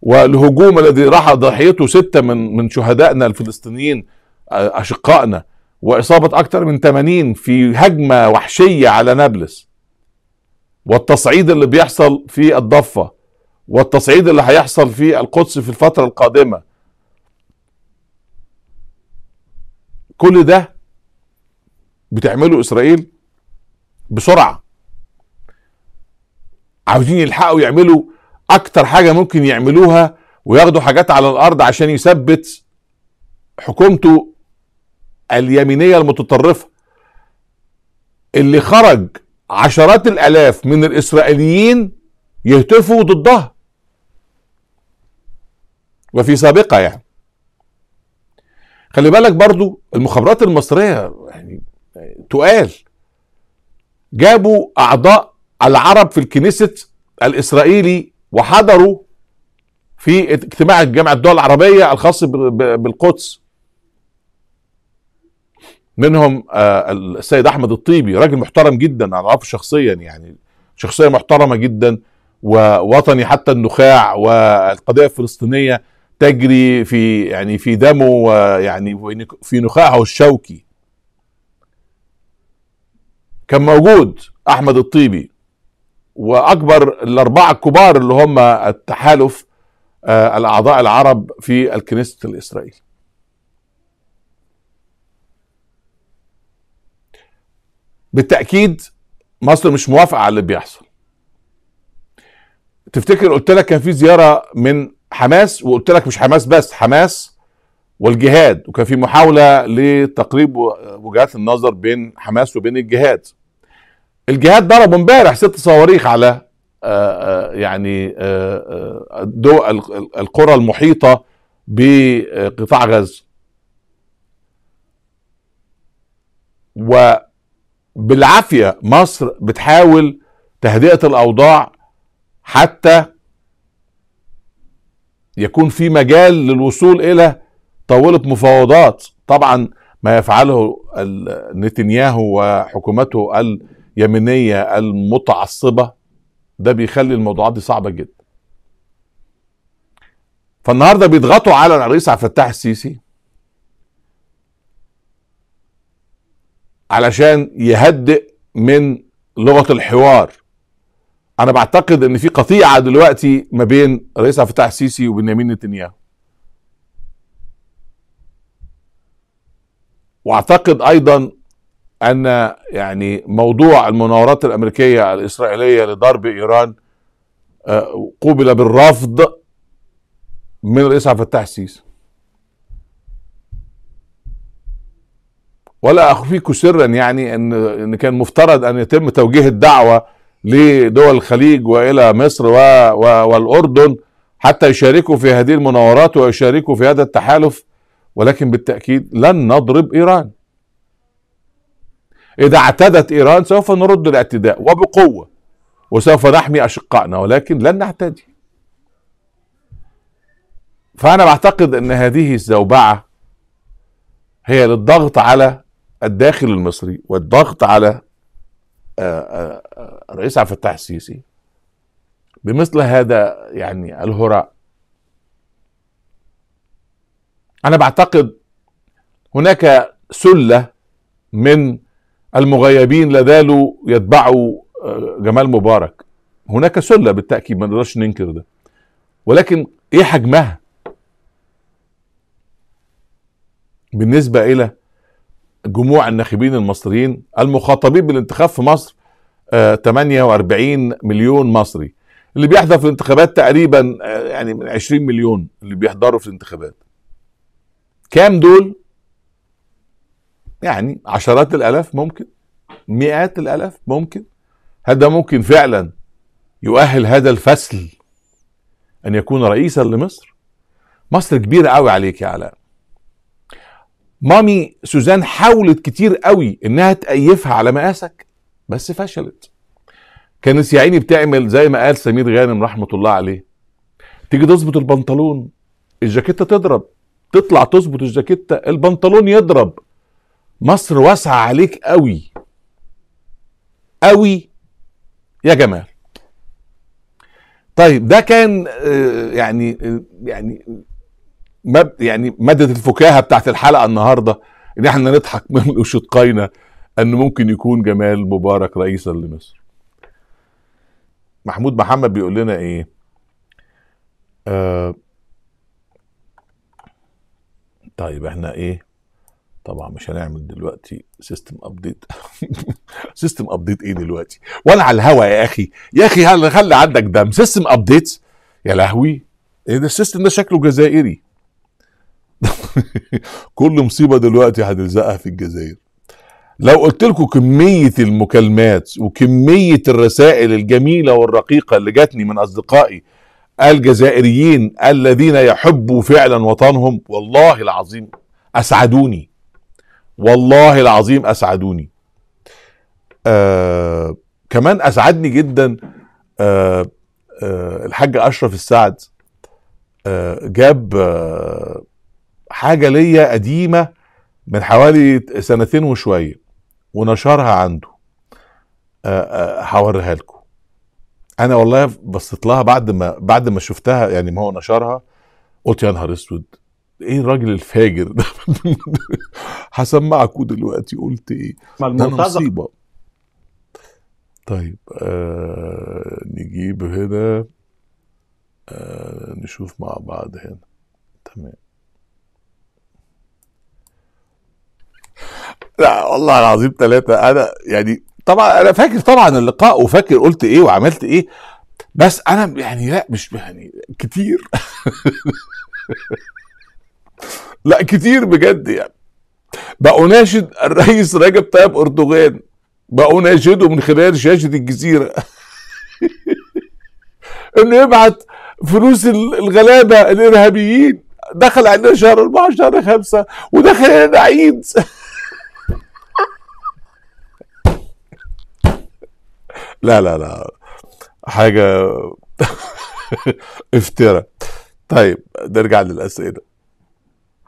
والهجوم الذي راح ضحيته ستة من من شهدائنا الفلسطينيين آه، أشقائنا وإصابة أكثر من 80 في هجمة وحشية على نابلس والتصعيد اللي بيحصل في الضفة والتصعيد اللي هيحصل في القدس في الفترة القادمة كل ده بتعمله إسرائيل بسرعة عاوزين يلحقوا يعملوا اكتر حاجه ممكن يعملوها وياخدوا حاجات على الارض عشان يثبت حكومته اليمينيه المتطرفه اللي خرج عشرات الالاف من الاسرائيليين يهتفوا ضدها وفي سابقه يعني خلي بالك برضو المخابرات المصريه يعني تقال جابوا اعضاء العرب في الكنيسة الاسرائيلي وحضروا في اجتماع جامعة الدول العربية الخاص بالقدس منهم آه، السيد احمد الطيبي راجل محترم جدا انا اعرفه شخصيا يعني شخصيه محترمه جدا ووطني حتى النخاع والقضيه الفلسطينيه تجري في يعني في دمه ويعني في نخاعه الشوكي كان موجود احمد الطيبي واكبر الاربعه الكبار اللي هم التحالف آه، الاعضاء العرب في الكنيسه الاسرائيلي بالتاكيد مصر مش موافقه على اللي بيحصل تفتكر قلت لك كان في زياره من حماس وقلت لك مش حماس بس حماس والجهاد وكان في محاوله لتقريب وجهات النظر بين حماس وبين الجهاد الجهاد ضربوا امبارح ست صواريخ على آه، آه، يعني آه، القرى المحيطة بقطاع غزة وبالعافية مصر بتحاول تهدئة الأوضاع حتى يكون في مجال للوصول إلى طاولة مفاوضات طبعا ما يفعله نتنياهو وحكومته ال اليمينية المتعصبه ده بيخلي الموضوعات دي صعبه جدا فالنهارده بيضغطوا على الرئيس عبد الفتاح السيسي علشان يهدئ من لغه الحوار انا بعتقد ان في قطيعه دلوقتي ما بين الرئيس عبد الفتاح السيسي وبنيامين نتنياهو واعتقد ايضا ان يعني موضوع المناورات الامريكيه الاسرائيليه لضرب ايران آه، قوبل بالرفض من الرئيس عبد الفتاح السيسي ولا اخفيك سرا يعني ان ان كان مفترض ان يتم توجيه الدعوه لدول الخليج والى مصر و و والاردن حتى يشاركوا في هذه المناورات ويشاركوا في هذا التحالف ولكن بالتاكيد لن نضرب ايران إذا اعتدت إيران سوف نرد الاعتداء وبقوة وسوف نحمي أشقائنا ولكن لن نعتدي فأنا بعتقد أن هذه الزوبعة هي للضغط على الداخل المصري والضغط على آه، آه، الرئيس عبد الفتاح السيسي بمثل هذا يعني الهراء أنا بعتقد هناك سلة من المغيبين لذالوا يتبعوا آه، جمال مبارك هناك سله بالتاكيد ما نقدرش ننكر ده ولكن ايه حجمها بالنسبه الى جموع الناخبين المصريين المخاطبين بالانتخاب في مصر 48 آه، مليون مصري اللي بيحضر في الانتخابات تقريبا آه، يعني من 20 مليون اللي بيحضروا في الانتخابات كام دول يعني عشرات الالاف ممكن مئات الالاف ممكن هذا ممكن فعلا يؤهل هذا الفصل ان يكون رئيسا لمصر مصر كبيره قوي عليك يا علاء مامي سوزان حاولت كتير قوي انها تأيفها على مقاسك بس فشلت كانت يا عيني بتعمل زي ما قال سمير غانم رحمه الله عليه تيجي تظبط البنطلون الجاكيته تضرب تطلع تظبط الجاكيته البنطلون يضرب مصر واسعة عليك قوي قوي يا جمال طيب ده كان آه، يعني آه، يعني يعني مادة الفكاهة بتاعت الحلقة النهاردة ان احنا نضحك *laughs* من شقينا ان ممكن يكون جمال مبارك رئيسا لمصر محمود محمد بيقول لنا ايه آه طيب احنا ايه طبعا مش هنعمل دلوقتي سيستم ابديت سيستم ابديت ايه دلوقتي وانا على الهوا يا اخي يا اخي خلي عندك دم سيستم ابديت يا لهوي ايه ده السيستم ده شكله جزائري *laughs* كل مصيبه دلوقتي هنلزقها في الجزائر لو قلت لكم كميه المكالمات وكميه الرسائل الجميله والرقيقه اللي جاتني من اصدقائي الجزائريين الذين يحبوا فعلا وطنهم والله العظيم اسعدوني والله العظيم اسعدوني آه كمان اسعدني جدا آه آه الحاج اشرف السعد آه جاب آه حاجه ليا قديمه من حوالي سنتين وشويه ونشرها عنده آه، آه، هوريها لكم انا والله بصيت لها بعد ما بعد ما شفتها يعني ما هو نشرها قلت يا نهار اسود ايه الراجل الفاجر ده *laughs* هسمعكوا دلوقتي قلت ايه ده مصيبه طيب آه نجيب هنا آه نشوف مع بعض هنا تمام لا والله العظيم ثلاثة أنا يعني طبعا أنا فاكر طبعا اللقاء وفاكر قلت إيه وعملت إيه بس أنا يعني لا مش يعني كتير *laughs* لا كتير بجد يعني ناشد الرئيس رجب طيب أردوغان ناشده من خلال شاشة الجزيرة *laughs* انه يبعت فلوس الغلابة الارهابيين دخل علينا شهر أربعة شهر خمسة ودخل علينا عيد *laughs* لا لا لا حاجة *laughs* افترا طيب نرجع للأسئلة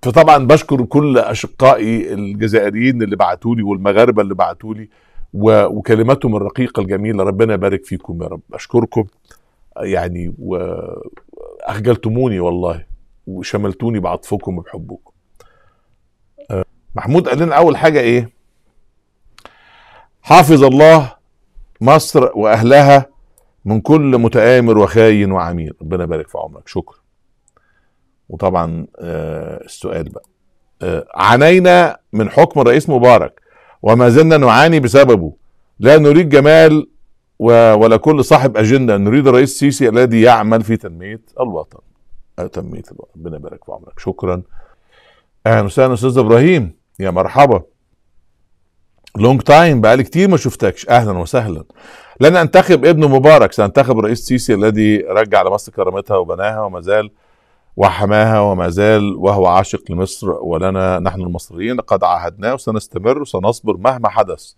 فطبعا بشكر كل اشقائي الجزائريين اللي بعتوا لي والمغاربه اللي بعتوا لي وكلماتهم الرقيقه الجميله ربنا يبارك فيكم يا رب اشكركم يعني واخجلتموني والله وشملتوني بعطفكم وبحبكم أه، محمود قال لنا اول حاجه ايه حافظ الله مصر واهلها من كل متآمر وخاين وعميل ربنا يبارك في عمرك شكرا وطبعا آه، السؤال بقى آه، عانينا من حكم الرئيس مبارك وما زلنا نعاني بسببه لا نريد جمال ولا كل صاحب اجنده نريد الرئيس السيسي الذي يعمل في تنميه الوطن آه، تنميه الوطن ربنا يبارك في عمرك شكرا اهلا وسهلا استاذ ابراهيم يا مرحبا لونج تايم بقالي كتير ما شفتكش اهلا وسهلا لن انتخب ابن مبارك سانتخب الرئيس السيسي الذي رجع لمصر كرامتها وبناها وما زال وحماها وما زال وهو عاشق لمصر ولنا نحن المصريين قد عاهدناه وسنستمر وسنصبر مهما حدث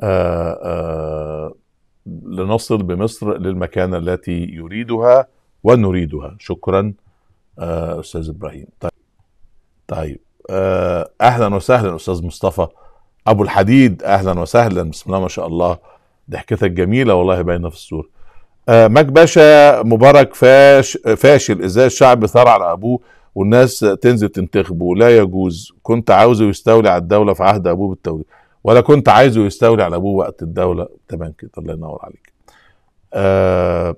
آآ آه، آآ آه، لنصل بمصر للمكانة التي يريدها ونريدها شكرا آه، أستاذ إبراهيم طيب, طيب. أهلا وسهلا أستاذ مصطفى أبو الحديد أهلا وسهلا بسم الله ما شاء الله ضحكتك جميلة والله باينة في الصورة آه، ماك باشا مبارك فاش فاشل ازاي الشعب ثار على ابوه والناس تنزل تنتخبه لا يجوز كنت عاوزه يستولي على الدوله في عهد ابوه بالتوليد ولا كنت عايزه يستولي على ابوه وقت الدوله تمام كده الله ينور عليك آه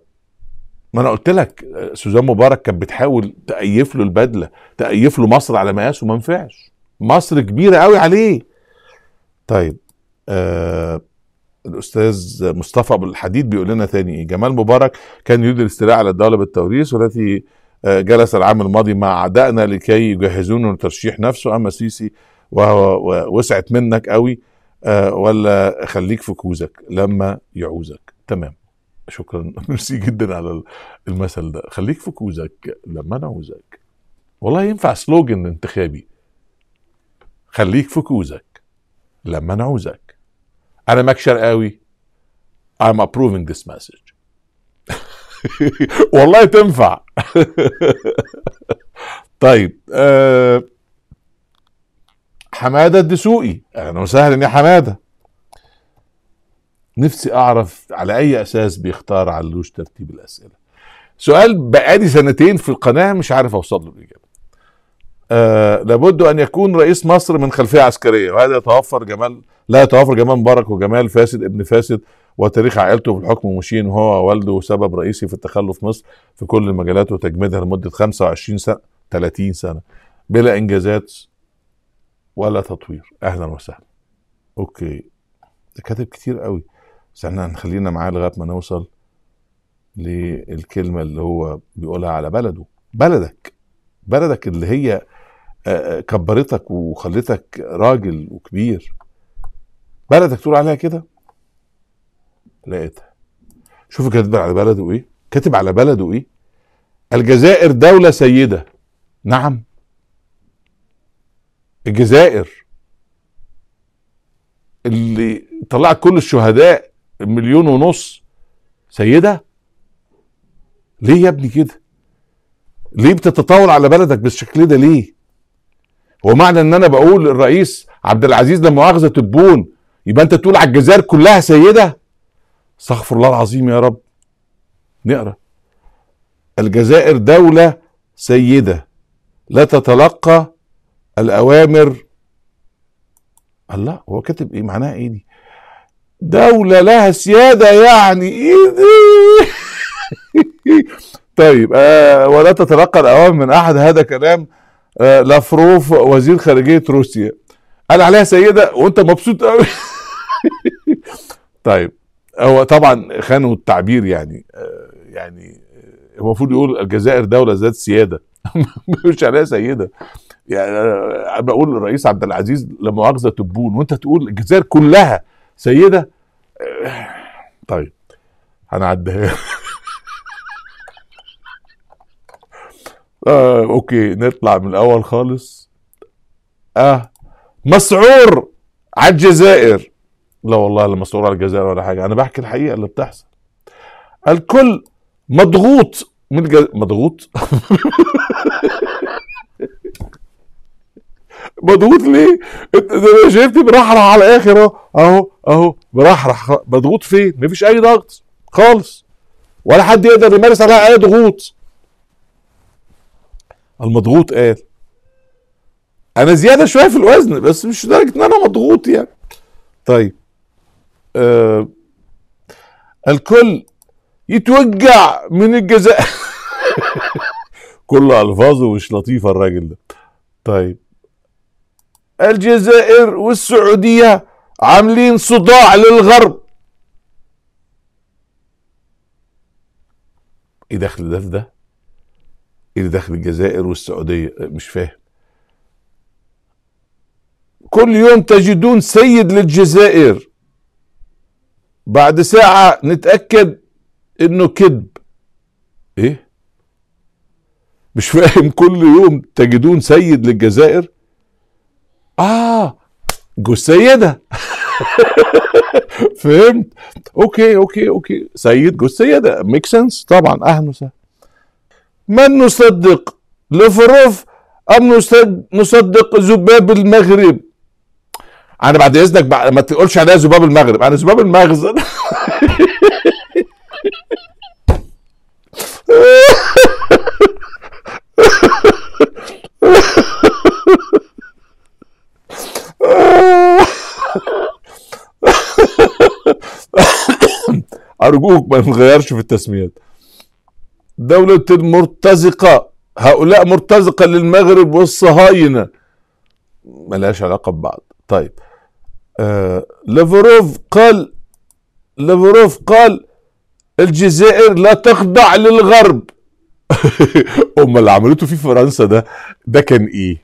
ما انا قلت لك سوزان مبارك كانت بتحاول تأيف له البدله تأيف له مصر على مقاسه ما نفعش مصر كبيره قوي عليه طيب آه الاستاذ مصطفى ابو الحديد بيقول لنا تاني جمال مبارك كان يريد الاستيلاء على الدوله بالتوريث والتي آه، جلس العام الماضي مع اعدائنا لكي يجهزونه لترشيح نفسه اما سيسي وهو وسعت منك قوي آه، ولا خليك في كوزك لما يعوزك تمام شكرا *laughs* ميرسي جدا على المثل ده خليك في كوزك لما انا عوزك والله ينفع سلوجن انتخابي خليك في كوزك لما انا عوزك انا ماك شرقاوي I'm approving this message *laughs* والله تنفع *laughs* طيب آه حماده الدسوقي اهلا وسهلا يا حماده نفسي اعرف على اي اساس بيختار علوش ترتيب الاسئله سؤال بقالي سنتين في القناه مش عارف اوصل له الاجابه آه لابد ان يكون رئيس مصر من خلفيه عسكريه وهذا يتوفر جمال لا يتوافر جمال مبارك وجمال فاسد ابن فاسد وتاريخ عائلته في الحكم مشين هو ووالده سبب رئيسي في التخلف مصر في كل المجالات وتجميدها لمدة 25 سنة 30 سنة بلا إنجازات ولا تطوير أهلا وسهلا أوكي ده كاتب كتير قوي بس احنا هنخلينا معاه لغاية ما نوصل للكلمة اللي هو بيقولها على بلده بلدك بلدك اللي هي آه، آه، كبرتك وخلتك راجل وكبير بلدك تقول عليها كده لقيتها شوف كاتب على بلده ايه كاتب على بلده ايه الجزائر دولة سيدة نعم الجزائر اللي طلعت كل الشهداء مليون ونص سيدة ليه يا ابني كده ليه بتتطاول على بلدك بالشكل ده ليه ومعنى ان انا بقول الرئيس عبد العزيز لما مؤاخذة تبون يبقى انت تقول على الجزائر كلها سيده استغفر الله العظيم يا رب نقرا الجزائر دوله سيده لا تتلقى الاوامر الله هو كاتب ايه معناها ايه دي دولة لها سيادة يعني ايه دي *laughs* طيب آه ولا تتلقى الأوامر من أحد هذا كلام آه لافروف وزير خارجية روسيا قال عليها سيدة وأنت مبسوط قوي *laughs* طيب هو طبعا خانوا التعبير يعني آه، يعني آه، هو المفروض يقول الجزائر دوله ذات سياده *laughs* مش عليها سيده يعني آه، بقول الرئيس عبد العزيز لا مؤاخذه تبون وانت تقول الجزائر كلها سيده طيب هنعديها *laughs* آه اوكي نطلع من الاول خالص اه مسعور على الجزائر لا والله لا مسؤول على الجزائر ولا حاجه انا بحكي الحقيقه اللي بتحصل الكل مضغوط من الجز... مضغوط *laughs* مضغوط ليه؟ انت انا شايفني برحرح على الاخر اهو اهو اهو برحرح مضغوط فين؟ مفيش اي ضغط خالص ولا حد يقدر يمارس عليها اي ضغوط المضغوط قال انا زياده شويه في الوزن بس مش لدرجه ان انا مضغوط يعني طيب آه الكل يتوجع من الجزاء *laughs* كل الفاظه مش لطيفه الراجل ده طيب الجزائر والسعوديه عاملين صداع للغرب ايه دخل ده في ده ايه دخل الجزائر والسعوديه مش فاهم كل يوم تجدون سيد للجزائر بعد ساعة نتأكد انه كذب ايه مش فاهم كل يوم تجدون سيد للجزائر اه جو السيدة *laughs* فهمت اوكي اوكي اوكي سيد جو السيدة ميك سنس طبعا اهل وسهلا من نصدق لفروف ام نصدق زباب المغرب انا بعد اذنك بعد ما تقولش عليا ذباب المغرب انا ذباب المغز أرجوك ما نغيرش في التسميات دولة المرتزقة هؤلاء مرتزقة للمغرب والصهاينة ملهاش علاقة ببعض طيب آه لافروف قال لافروف قال الجزائر لا تخضع للغرب *laughs* امال اللي عملته في فرنسا ده ده كان ايه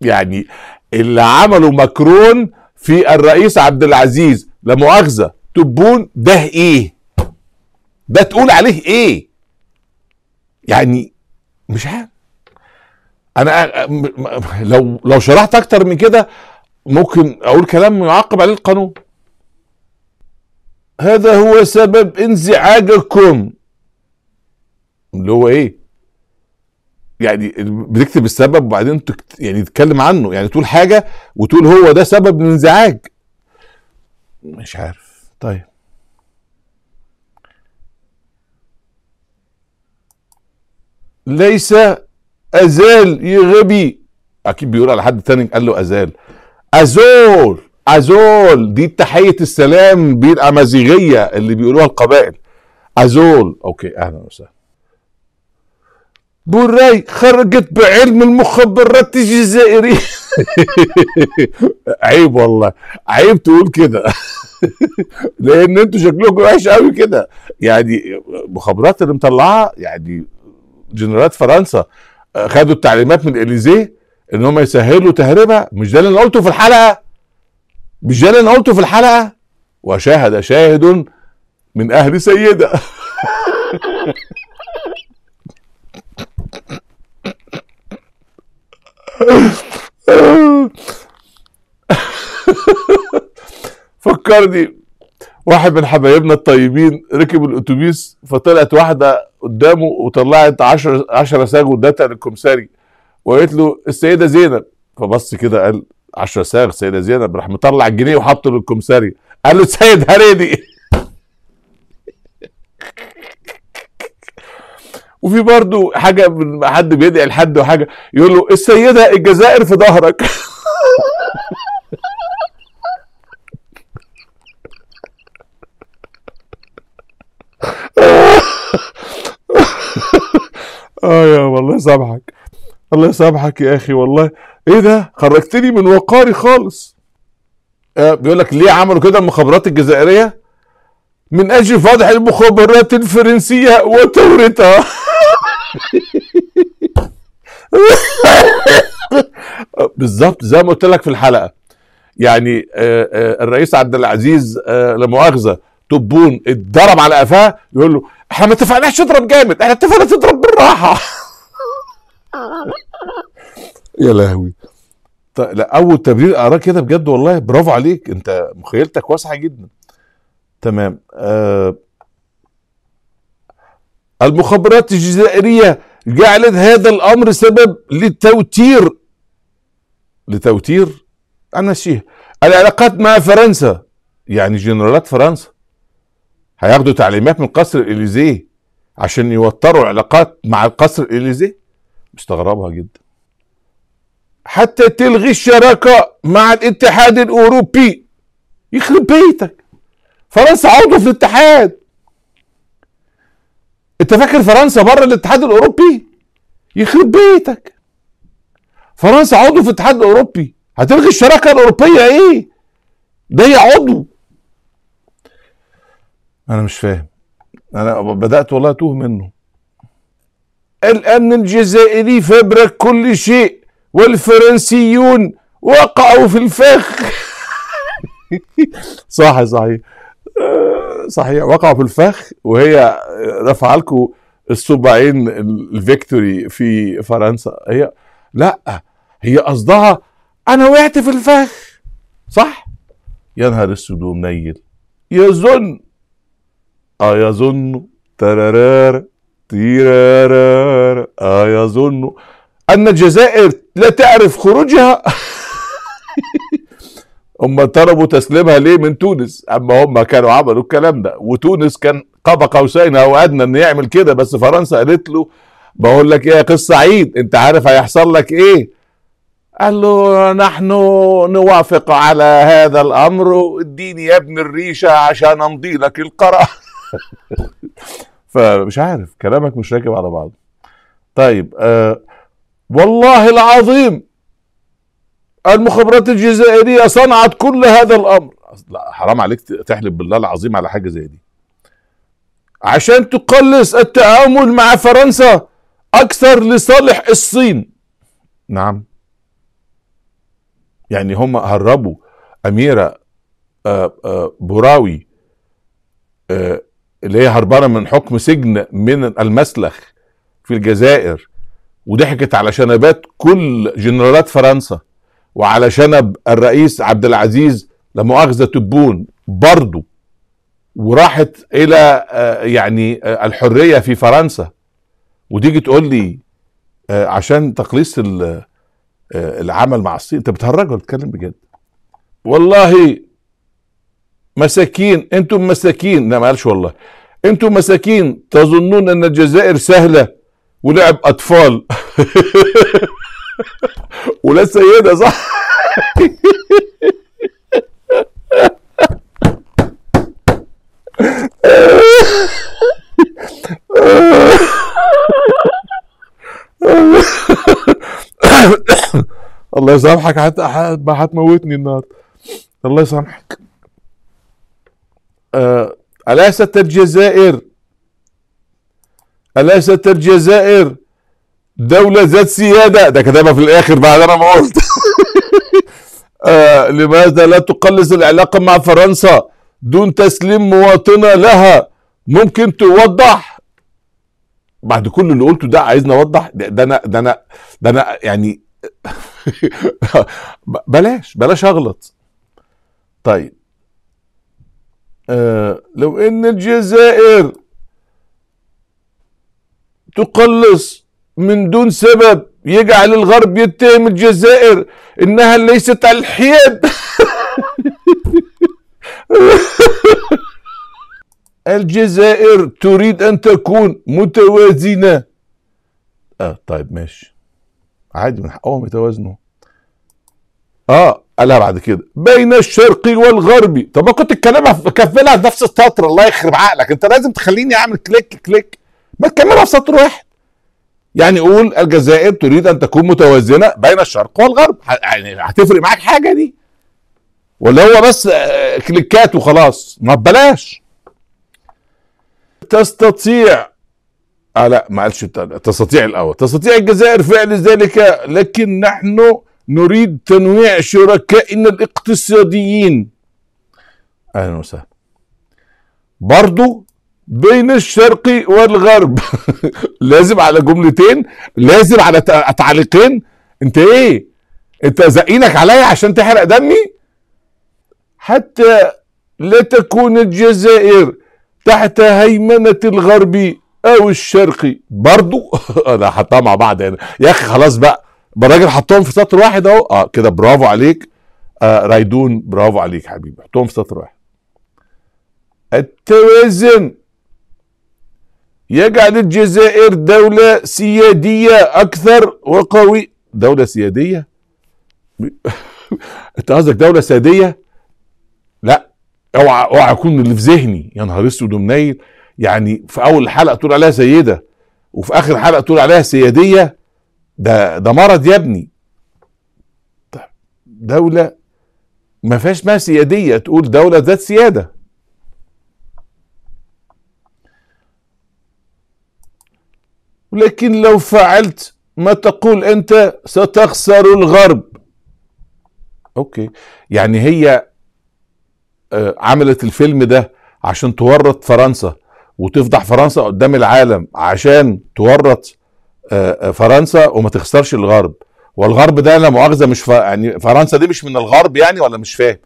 يعني اللي عمله ماكرون في الرئيس عبد العزيز لا مؤاخذه تبون ده ايه ده تقول عليه ايه يعني مش عارف انا لو لو شرحت اكتر من كده ممكن اقول كلام يعاقب عليه القانون هذا هو سبب انزعاجكم اللي هو ايه يعني بتكتب السبب وبعدين تكت... يعني تتكلم عنه يعني تقول حاجه وتقول هو ده سبب الانزعاج مش عارف طيب ليس ازال يا غبي اكيد بيقول على حد تاني قال له ازال ازول ازول دي تحيه السلام بالامازيغيه اللي بيقولوها القبائل ازول اوكي اهلا وسهلا بوراي خرجت بعلم المخبرات الجزائري *laughs* عيب والله عيب تقول كده *laughs* لان انتوا شكلكم وحش قوي كده يعني مخابرات اللي مطلعها يعني جنرالات فرنسا آه، خدوا التعليمات من اليزيه ان هم يسهلوا تهريبها مش ده اللي انا قلته في الحلقه مش ده اللي انا قلته في الحلقه وشاهد شاهد من اهل سيده فكرني واحد من حبايبنا الطيبين ركب الاتوبيس فطلعت واحده قدامه وطلعت 10 10 ساج وادتها للكمساري وقالت له السيده زينب فبص كده قال 10 ساغ سيده زينب راح مطلع الجنيه وحطه للكمساريه قال له السيد هريدي *laughs* وفي برضه حاجه من حد بيدعي لحد وحاجه يقول له السيده الجزائر في ظهرك *laughs* اه يا والله سامحك الله يسامحك يا اخي والله ايه ده خرجتني من وقاري خالص آه بيقول لك ليه عملوا كده المخابرات الجزائريه من اجل فضح المخابرات الفرنسيه وتورتها *laughs* بالظبط زي ما قلت لك في الحلقه يعني آه، آه، الرئيس عبد العزيز آه، لمؤاخذه تبون اتضرب على قفاه يقول له احنا ما اتفقناش تضرب جامد احنا اتفقنا تضرب بالراحه *laughs* يا لهوي طيب لا اول تبرير اقراه كده بجد والله برافو عليك انت مخيلتك واسعه جدا تمام آه المخابرات الجزائريه جعلت هذا الامر سبب للتوتير لتوتير انا شيء العلاقات مع فرنسا يعني جنرالات فرنسا هياخدوا تعليمات من قصر الاليزيه عشان يوتروا العلاقات مع القصر الاليزيه مستغربها جدا حتى تلغي الشراكة مع الاتحاد الأوروبي يخرب بيتك فرنسا عضو في الاتحاد انت فاكر فرنسا بره الاتحاد الأوروبي يخرب بيتك فرنسا عضو في الاتحاد الأوروبي هتلغي الشراكة الأوروبية ايه ده هي عضو انا مش فاهم انا بدأت والله اتوه منه الأمن الجزائري فبرك كل شيء والفرنسيون وقعوا في الفخ صح *laughs* صحيح آه، صحيح وقعوا في الفخ وهي آه، رفع لكم الصبعين الفيكتوري في فرنسا هي لا هي قصدها انا وقعت في الفخ صح يا نهار اسود ومنيل يظن اه يظن ترارار يظن آه أن الجزائر لا تعرف خروجها *laughs* هم طلبوا تسليمها ليه من تونس أما هم كانوا عملوا الكلام ده وتونس كان قاب قوسين أو أدنى أن يعمل كده بس فرنسا قالت له بقول لك إيه يا قس سعيد أنت عارف هيحصل لك إيه قال له نحن نوافق على هذا الأمر اديني يا ابن الريشة عشان أمضي لك القرار *laughs* فمش عارف كلامك مش راكب على بعضه طيب آه والله العظيم المخابرات الجزائريه صنعت كل هذا الامر لا حرام عليك تحلف بالله العظيم على حاجه زي دي عشان تقلص التعامل مع فرنسا اكثر لصالح الصين نعم يعني هم هربوا اميره آآ آه، آآ آه، براوي آآ آه، اللي هي هربانه من حكم سجن من المسلخ في الجزائر وضحكت على شنبات كل جنرالات فرنسا وعلى شنب الرئيس عبد العزيز لمؤاخذه تبون برضه وراحت الى آه، يعني آه، الحريه في فرنسا وتيجي تقول لي آه، عشان تقليص العمل مع الصين انت بتهرج ولا بتتكلم بجد والله مساكين انتم مساكين لا ما قالش والله انتم مساكين تظنون ان الجزائر سهله ولعب اطفال *laughs* ولا سيدة صح *laughs* الله يسامحك حتموتني النار الله يسامحك آه، أليست الجزائر أليست الجزائر دولة ذات سيادة ده كتبها في الآخر بعد أنا ما قلت *laughs* آه لماذا لا تقلص العلاقة مع فرنسا دون تسليم مواطنة لها ممكن توضح بعد كل اللي قلته ده عايزني اوضح ده, ده انا ده انا ده انا يعني *laughs* بلاش بلاش اغلط طيب آه، لو ان الجزائر تقلص من دون سبب يجعل الغرب يتهم الجزائر انها ليست على الحياد *laughs* الجزائر تريد ان تكون متوازنه اه طيب ماشي عادي من حقهم يتوازنوا اه قالها بعد كده بين الشرق والغرب طب ما كنت تكلمها كفلها في نفس السطر الله يخرب عقلك انت لازم تخليني اعمل كليك كليك ما تكملها في سطر واحد يعني قول الجزائر تريد ان تكون متوازنه بين الشرق والغرب يعني هتفرق معاك حاجه دي ولا هو بس آه، كليكات وخلاص ما بلاش تستطيع آه لا ما قالش تستطيع الاول تستطيع الجزائر فعل ذلك لكن نحن نريد تنويع شركائنا الاقتصاديين اهلا وسهلا برضو بين الشرق والغرب *laughs* لازم على جملتين لازم على تعليقين انت ايه انت زقينك عليا عشان تحرق دمي حتى لا تكون الجزائر تحت هيمنة الغربي او الشرقي برضو *laughs* انا حطها مع بعض يعني يا اخي خلاص بقى الراجل حطهم في سطر واحد اهو اه كده برافو عليك آه رايدون برافو عليك حبيبي حطهم في سطر واحد التوازن يجعل الجزائر دولة سيادية أكثر وقوي دولة سيادية *laughs* أنت قصدك دولة سيادية لا اوعى اوعى اكون اللي في ذهني يا نهار اسود ومنيل يعني في اول حلقه تقول عليها سيده وفي اخر حلقه تقول عليها سياديه ده ده مرض يا ابني طيب. دولة ما فيهاش ما سيادية تقول دولة ذات سيادة لكن لو فعلت ما تقول انت ستخسر الغرب اوكي يعني هي آه، عملت الفيلم ده عشان تورط فرنسا وتفضح فرنسا قدام العالم عشان تورط فرنسا وما تخسرش الغرب والغرب ده لا مؤاخذه مش ف... يعني فرنسا دي مش من الغرب يعني ولا مش فاهم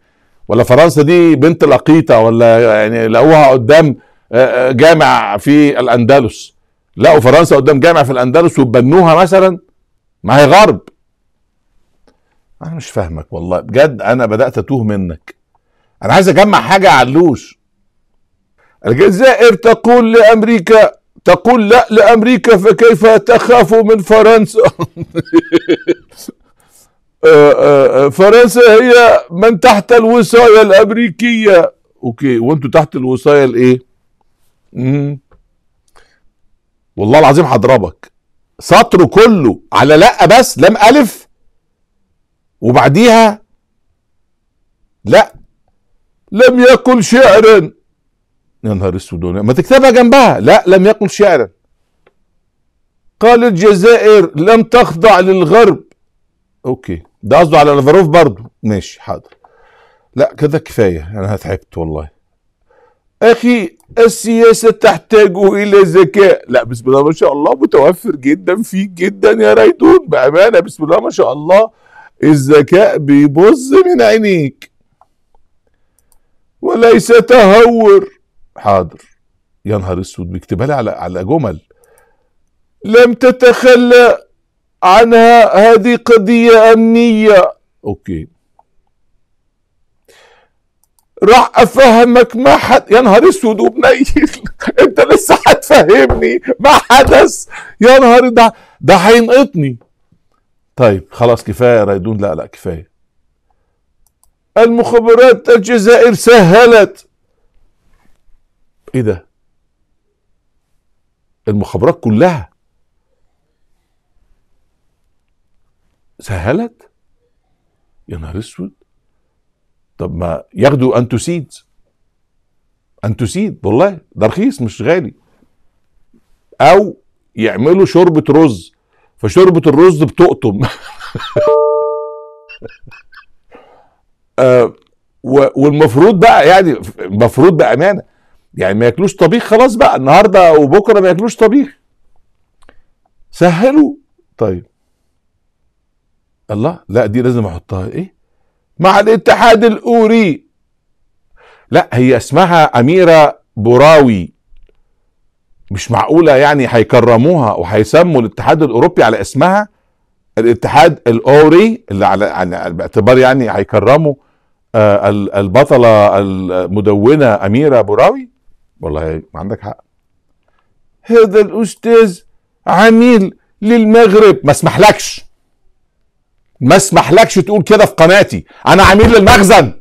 ولا فرنسا دي بنت لقيطه ولا يعني لقوها قدام آه، آه، جامع في الاندلس لقوا فرنسا قدام جامع في الاندلس وبنوها مثلا ما هي غرب انا مش فاهمك والله بجد انا بدات اتوه منك انا عايز اجمع حاجه علوش الجزائر تقول لامريكا تقول لا لأمريكا فكيف تخاف من فرنسا *laughs* آه، آه، آه، فرنسا هي من تحت الوصاية الأمريكية أوكي وأنتوا تحت الوصاية الإيه والله العظيم هضربك سطره كله على لا بس لام ألف وبعديها لا لم يقل شعرا يا نهار اسود ما تكتبها جنبها لا لم يقل شعرا قال الجزائر لم تخضع للغرب اوكي ده قصده على لافاروف برضه ماشي حاضر لا كده كفايه انا هتعبت والله اخي السياسه تحتاج الى ذكاء لا بسم الله ما شاء الله متوفر جدا فيك جدا يا ريدون بامانه بسم الله ما شاء الله الذكاء بيبز من عينيك وليس تهور حاضر يا نهار اسود بيكتبها لي على على جمل لم تتخلى عنها هذه قضية أمنية أوكي راح افهمك ما حد يا نهار اسود وبنيل *laughs* انت لسه هتفهمني ما حدث يا نهار ده ده هينقطني طيب خلاص كفايه رايدون لا لا كفايه المخابرات الجزائر سهلت ايه ده المخابرات كلها سهلت يا نهار اسود طب ما ياخدوا انتوسيد انتوسيد والله ده رخيص مش غالي او يعملوا شوربه رز فشوربه الرز بتقطم *laughs* آه والمفروض بقى يعني المفروض بامانه يعني ما ياكلوش طبيخ خلاص بقى النهارده وبكره ما ياكلوش طبيخ سهلوا طيب الله لا دي لازم احطها ايه مع الاتحاد الاوري لا هي اسمها اميره براوي مش معقوله يعني هيكرموها وهيسموا الاتحاد الاوروبي على اسمها الاتحاد الاوري اللي على, على باعتبار يعني هيكرموا آه، البطله المدونه اميره براوي والله عندك حق هذا الاستاذ عميل للمغرب ما اسمحلكش ما اسمحلكش تقول كده في قناتي انا عميل للمخزن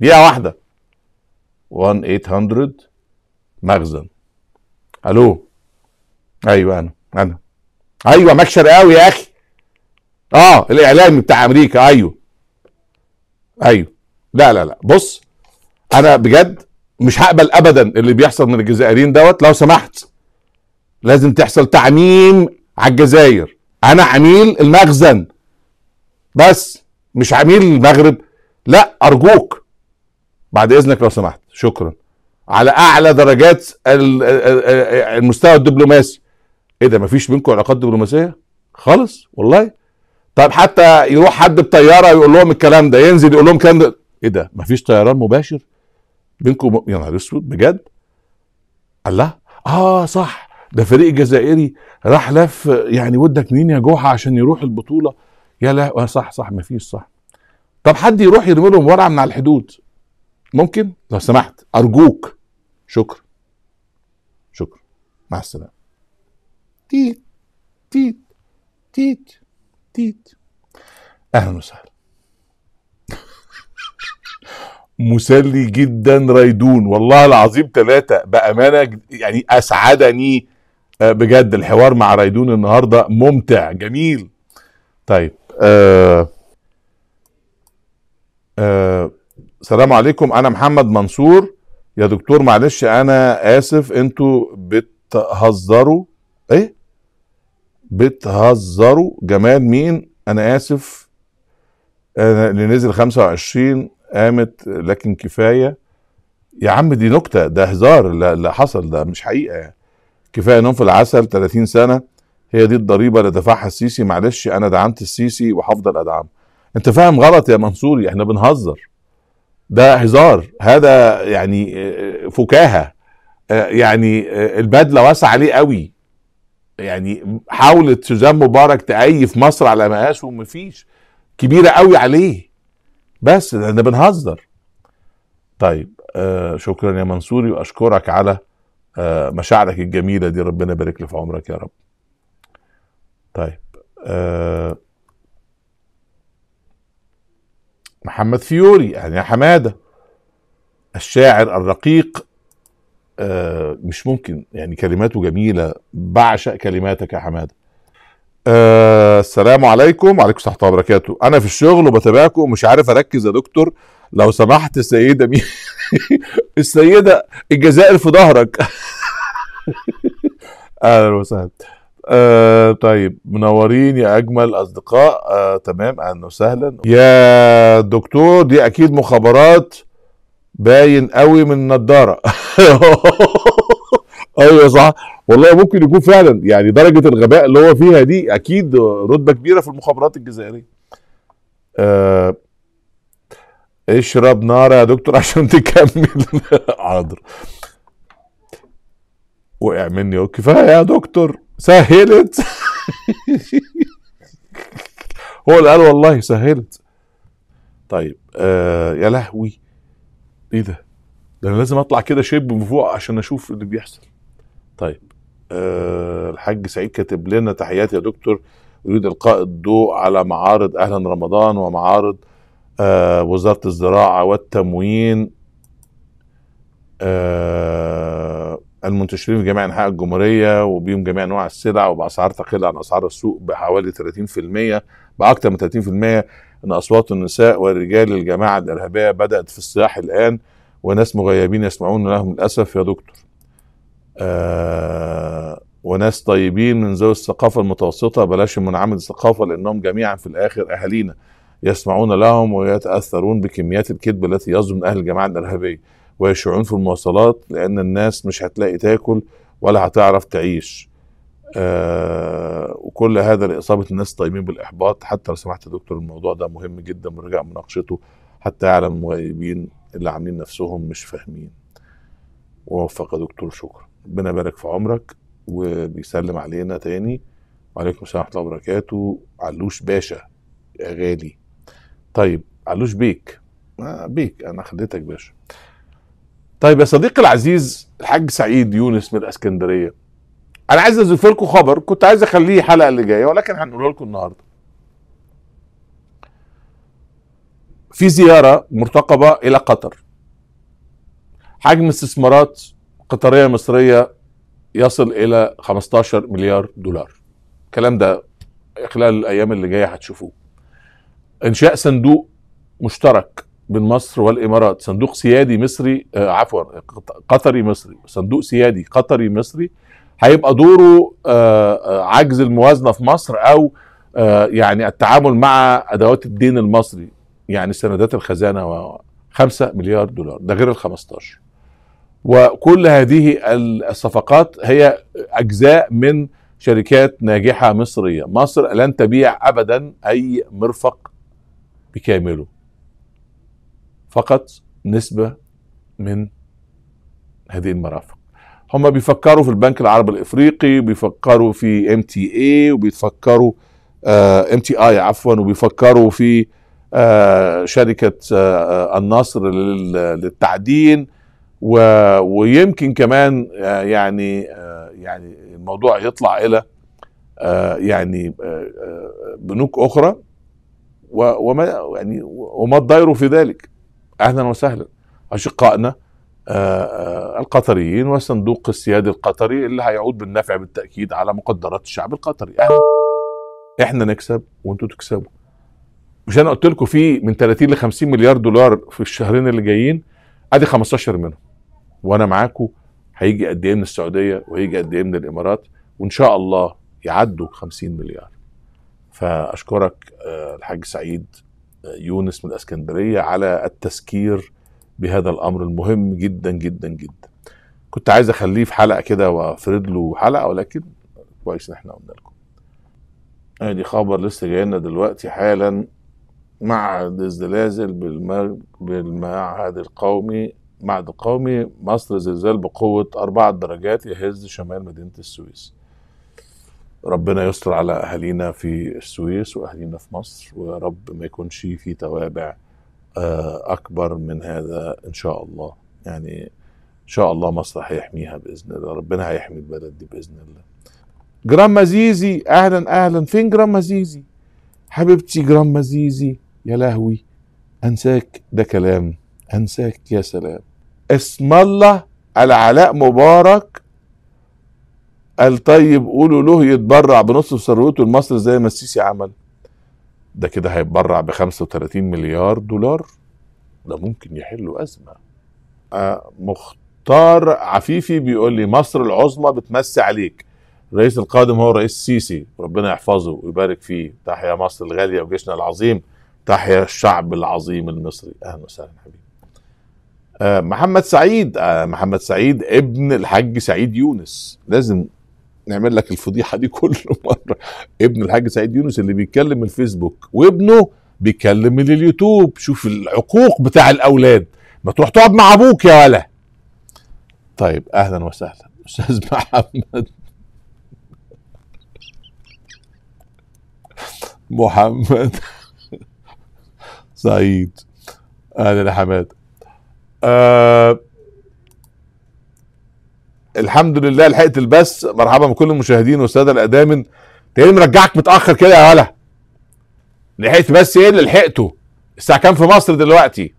دقيقه واحده 1 800 مخزن الو ايوه انا انا ايوه ماك شرقاوي يا اخي اه الاعلامي بتاع امريكا ايوه ايوه لا لا لا بص انا بجد مش هقبل ابدا اللي بيحصل من الجزائريين دوت لو سمحت لازم تحصل تعميم على الجزائر انا عميل المخزن بس مش عميل المغرب لا ارجوك بعد اذنك لو سمحت شكرا على اعلى درجات المستوى الدبلوماسي ايه ده مفيش بينكم علاقات دبلوماسيه خالص والله طب حتى يروح حد بطياره يقول لهم الكلام ده ينزل يقول لهم الكلام ده ايه ده مفيش طيران مباشر بينكم يا نهار اسود بجد الله اه صح ده فريق جزائري راح لف يعني ودك منين يا جوحه عشان يروح البطوله يا لا آه، صح صح مفيش صح طب حد يروح يرمي لهم ورقه من على الحدود ممكن لو سمحت ارجوك شكرا شكرا مع السلامه تيت تيت تيت تيت اهلا وسهلا مسلي جدا ريدون والله العظيم ثلاثة بأمانة يعني أسعدني آه، بجد الحوار مع ريدون النهاردة ممتع جميل طيب آه آه السلام عليكم أنا محمد منصور يا دكتور معلش أنا آسف أنتوا بتهزروا إيه بتهزروا جمال مين أنا آسف أنا اللي نزل 25 قامت لكن كفايه يا عم دي نكته ده هزار اللي حصل ده مش حقيقه يعني كفايه نوم في العسل 30 سنه هي دي الضريبه اللي دفعها السيسي معلش انا دعمت السيسي وهفضل ادعم انت فاهم غلط يا منصوري احنا بنهزر ده هزار هذا يعني آه، فكاهه آه، يعني آه، البدله واسع عليه قوي يعني حاولت سوزان مبارك تأيف مصر على مقاسه ومفيش كبيره قوي عليه بس احنا بنهزر طيب آه شكرا يا منصوري واشكرك على آه مشاعرك الجميله دي ربنا يبارك لي في عمرك يا رب طيب آه محمد فيوري يعني يا حماده الشاعر الرقيق آه مش ممكن يعني كلماته جميله بعشق كلماتك يا حماده آه السلام عليكم وعليكم السلام ورحمه الله وبركاته انا في الشغل وبتابعكم ومش عارف اركز يا دكتور لو سمحت السيده مين *laughs* السيده الجزائر في ظهرك *laughs* اهلا وسهلا آه طيب منورين يا اجمل اصدقاء آه تمام اهلا وسهلا يا دكتور دي اكيد مخابرات باين قوي من النضاره *laughs* ايوه صح والله ممكن يكون فعلا يعني درجه الغباء اللي هو فيها دي اكيد رتبه كبيره في المخابرات الجزائريه آه اشرب نار يا دكتور عشان تكمل *laughs* حاضر وقع مني كفايه يا دكتور سهلت *laughs* هو اللي قال والله سهلت طيب آه يا لهوي ايه ده ده انا لازم اطلع كده شيب من فوق عشان اشوف اللي بيحصل طيب أه الحاج سعيد كاتب لنا تحياتي يا دكتور يريد القاء الضوء على معارض اهلا رمضان ومعارض أه وزاره الزراعه والتموين أه المنتشرين في جميع انحاء الجمهوريه وبيهم جميع انواع السلع وباسعار تقل عن اسعار السوق بحوالي 30% باكثر من 30% ان اصوات النساء والرجال الجماعه الارهابيه بدات في الصياح الان وناس مغيبين يسمعون لهم للاسف يا دكتور آه، وناس طيبين من ذوي الثقافة المتوسطة بلاش من الثقافة لأنهم جميعا في الآخر أهالينا يسمعون لهم ويتأثرون بكميات الكذب التي يصدر من أهل الجماعة الإرهابية ويشيعون في المواصلات لأن الناس مش هتلاقي تاكل ولا هتعرف تعيش آه وكل هذا لإصابة الناس طيبين بالإحباط حتى لو سمحت يا دكتور الموضوع ده مهم جدا ونرجع مناقشته حتى يعلم المغيبين اللي عاملين نفسهم مش فاهمين ووفق دكتور شكرا ربنا يبارك في عمرك وبيسلم علينا تاني وعليكم السلام ورحمه الله وبركاته علوش باشا يا غالي طيب علوش بيك آه بيك انا خليتك باشا طيب يا صديقي العزيز الحاج سعيد يونس من الاسكندريه انا عايز اضيف لكم خبر كنت عايز اخليه الحلقه اللي جايه ولكن هنقوله لكم النهارده في زياره مرتقبه الى قطر حجم استثمارات قطريه مصريه يصل الى 15 مليار دولار الكلام ده خلال الايام اللي جايه هتشوفوه انشاء صندوق مشترك بين مصر والامارات صندوق سيادي مصري آه عفوا قطري مصري صندوق سيادي قطري مصري هيبقى دوره آه،, آه عجز الموازنه في مصر او آه يعني التعامل مع ادوات الدين المصري يعني سندات الخزانه و 5 مليار دولار ده غير ال 15 وكل هذه الصفقات هي أجزاء من شركات ناجحة مصرية مصر لن تبيع أبدا أي مرفق بكامله فقط نسبة من هذه المرافق هم بيفكروا في البنك العربي الافريقي بيفكروا في ام تي اي وبيفكروا ام تي اي عفوا وبيفكروا في آه شركه آه, آه، النصر للتعدين و... ويمكن كمان آه، يعني آه، يعني الموضوع يطلع الى آه، يعني بنوك اخرى وما يعني وما الضير في ذلك اهلا وسهلا اشقائنا القطريين وصندوق السياد القطري اللي هيعود بالنفع بالتاكيد على مقدرات الشعب القطري اهلا احنا نكسب وانتوا تكسبوا مش انا قلت لكم في من 30 ل 50 مليار دولار في الشهرين اللي جايين ادي 15 منهم وانا معاكم هيجي قد ايه من السعوديه وهيجي قد ايه من الامارات وان شاء الله يعدوا 50 مليار فاشكرك آه، الحاج سعيد آه، يونس من الاسكندريه على التذكير بهذا الامر المهم جدا جدا جدا كنت عايز اخليه في حلقه كده وافرد له حلقه ولكن كويس ان احنا قلنا لكم ادي خبر لسه جاي لنا دلوقتي حالا معهد الزلازل بالمعهد القومي معد قومي مصر زلزال بقوة أربعة درجات يهز شمال مدينة السويس ربنا يستر على أهالينا في السويس وأهالينا في مصر ورب ما يكونش في توابع آه، أكبر من هذا إن شاء الله يعني إن شاء الله مصر هيحميها بإذن الله ربنا هيحمي البلد دي بإذن الله جرام زيزي أهلا أهلا فين جرام زيزي حبيبتي جرام زيزي يا لهوي أنساك ده كلام أنساك يا سلام اسم الله العلاء مبارك قال طيب قولوا له يتبرع بنص ثروته لمصر زي ما السيسي عمل ده كده هيتبرع ب 35 مليار دولار ده ممكن يحلوا أزمة آه، مختار عفيفي بيقول لي مصر العظمى بتمسي عليك الرئيس القادم هو الرئيس السيسي ربنا يحفظه ويبارك فيه تحيا مصر الغالية وجيشنا العظيم تحيا الشعب العظيم المصري أهلا وسهلا حبيبي آه، محمد سعيد آه، محمد سعيد ابن الحاج سعيد يونس لازم نعمل لك الفضيحه دي *laughs* كل مره ابن الحاج سعيد يونس اللي بيتكلم الفيسبوك وابنه بيتكلم اليوتيوب شوف العقوق بتاع الاولاد ما تروح تقعد مع ابوك يا ولا طيب اهلا وسهلا استاذ *laughs* محمد محمد *laughs* سعيد اهلا يا حماد آه الحمد لله لحقت البث مرحبا بكل المشاهدين والساده الادامن تاني مرجعك متاخر كده يا ولا لحقت بس ايه اللي لحقته الساعه كام في مصر دلوقتي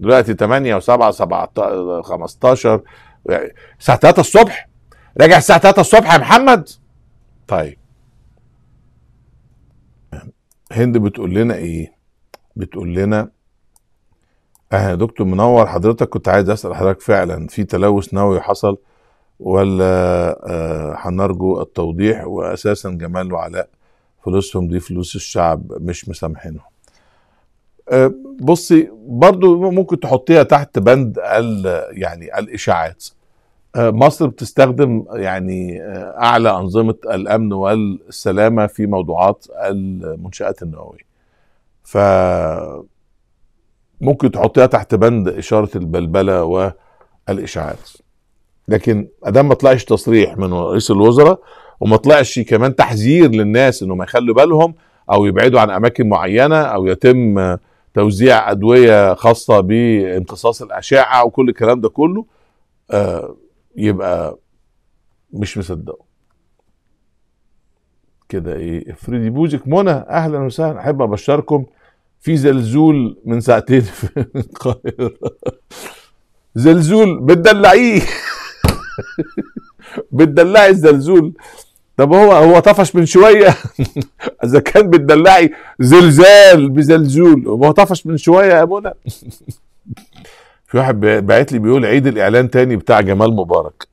دلوقتي 8 و7 17 15 الساعه 3 الصبح راجع الساعه 3 الصبح يا محمد طيب هند بتقول لنا ايه بتقول لنا يا دكتور منور حضرتك كنت عايز اسال حضرتك فعلا في تلوث نووي حصل ولا آه، هنرجو آه التوضيح واساسا جمال وعلاء فلوسهم دي فلوس الشعب مش مسامحينهم آه بصي برضو ممكن تحطيها تحت بند يعني الاشاعات آه مصر بتستخدم يعني آه، اعلى انظمه الامن والسلامه في موضوعات المنشات النوويه ف ممكن تحطيها تحت بند اشاره البلبله والاشاعات لكن ادام ما طلعش تصريح من رئيس الوزراء وما طلعش كمان تحذير للناس انهم يخلوا بالهم او يبعدوا عن اماكن معينه او يتم توزيع ادويه خاصه بامتصاص الاشعه وكل الكلام ده كله آه يبقى مش مصدقه كده ايه افريدي بوزك منى اهلا وسهلا احب ابشركم في زلزول من ساعتين في القاهرة زلزول بتدلعيه بتدلعي الزلزول طب هو هو طفش من شويه اذا كان بتدلعي زلزال بزلزول هو طفش من شويه يا منى في واحد باعت لي بيقول عيد الاعلان تاني بتاع جمال مبارك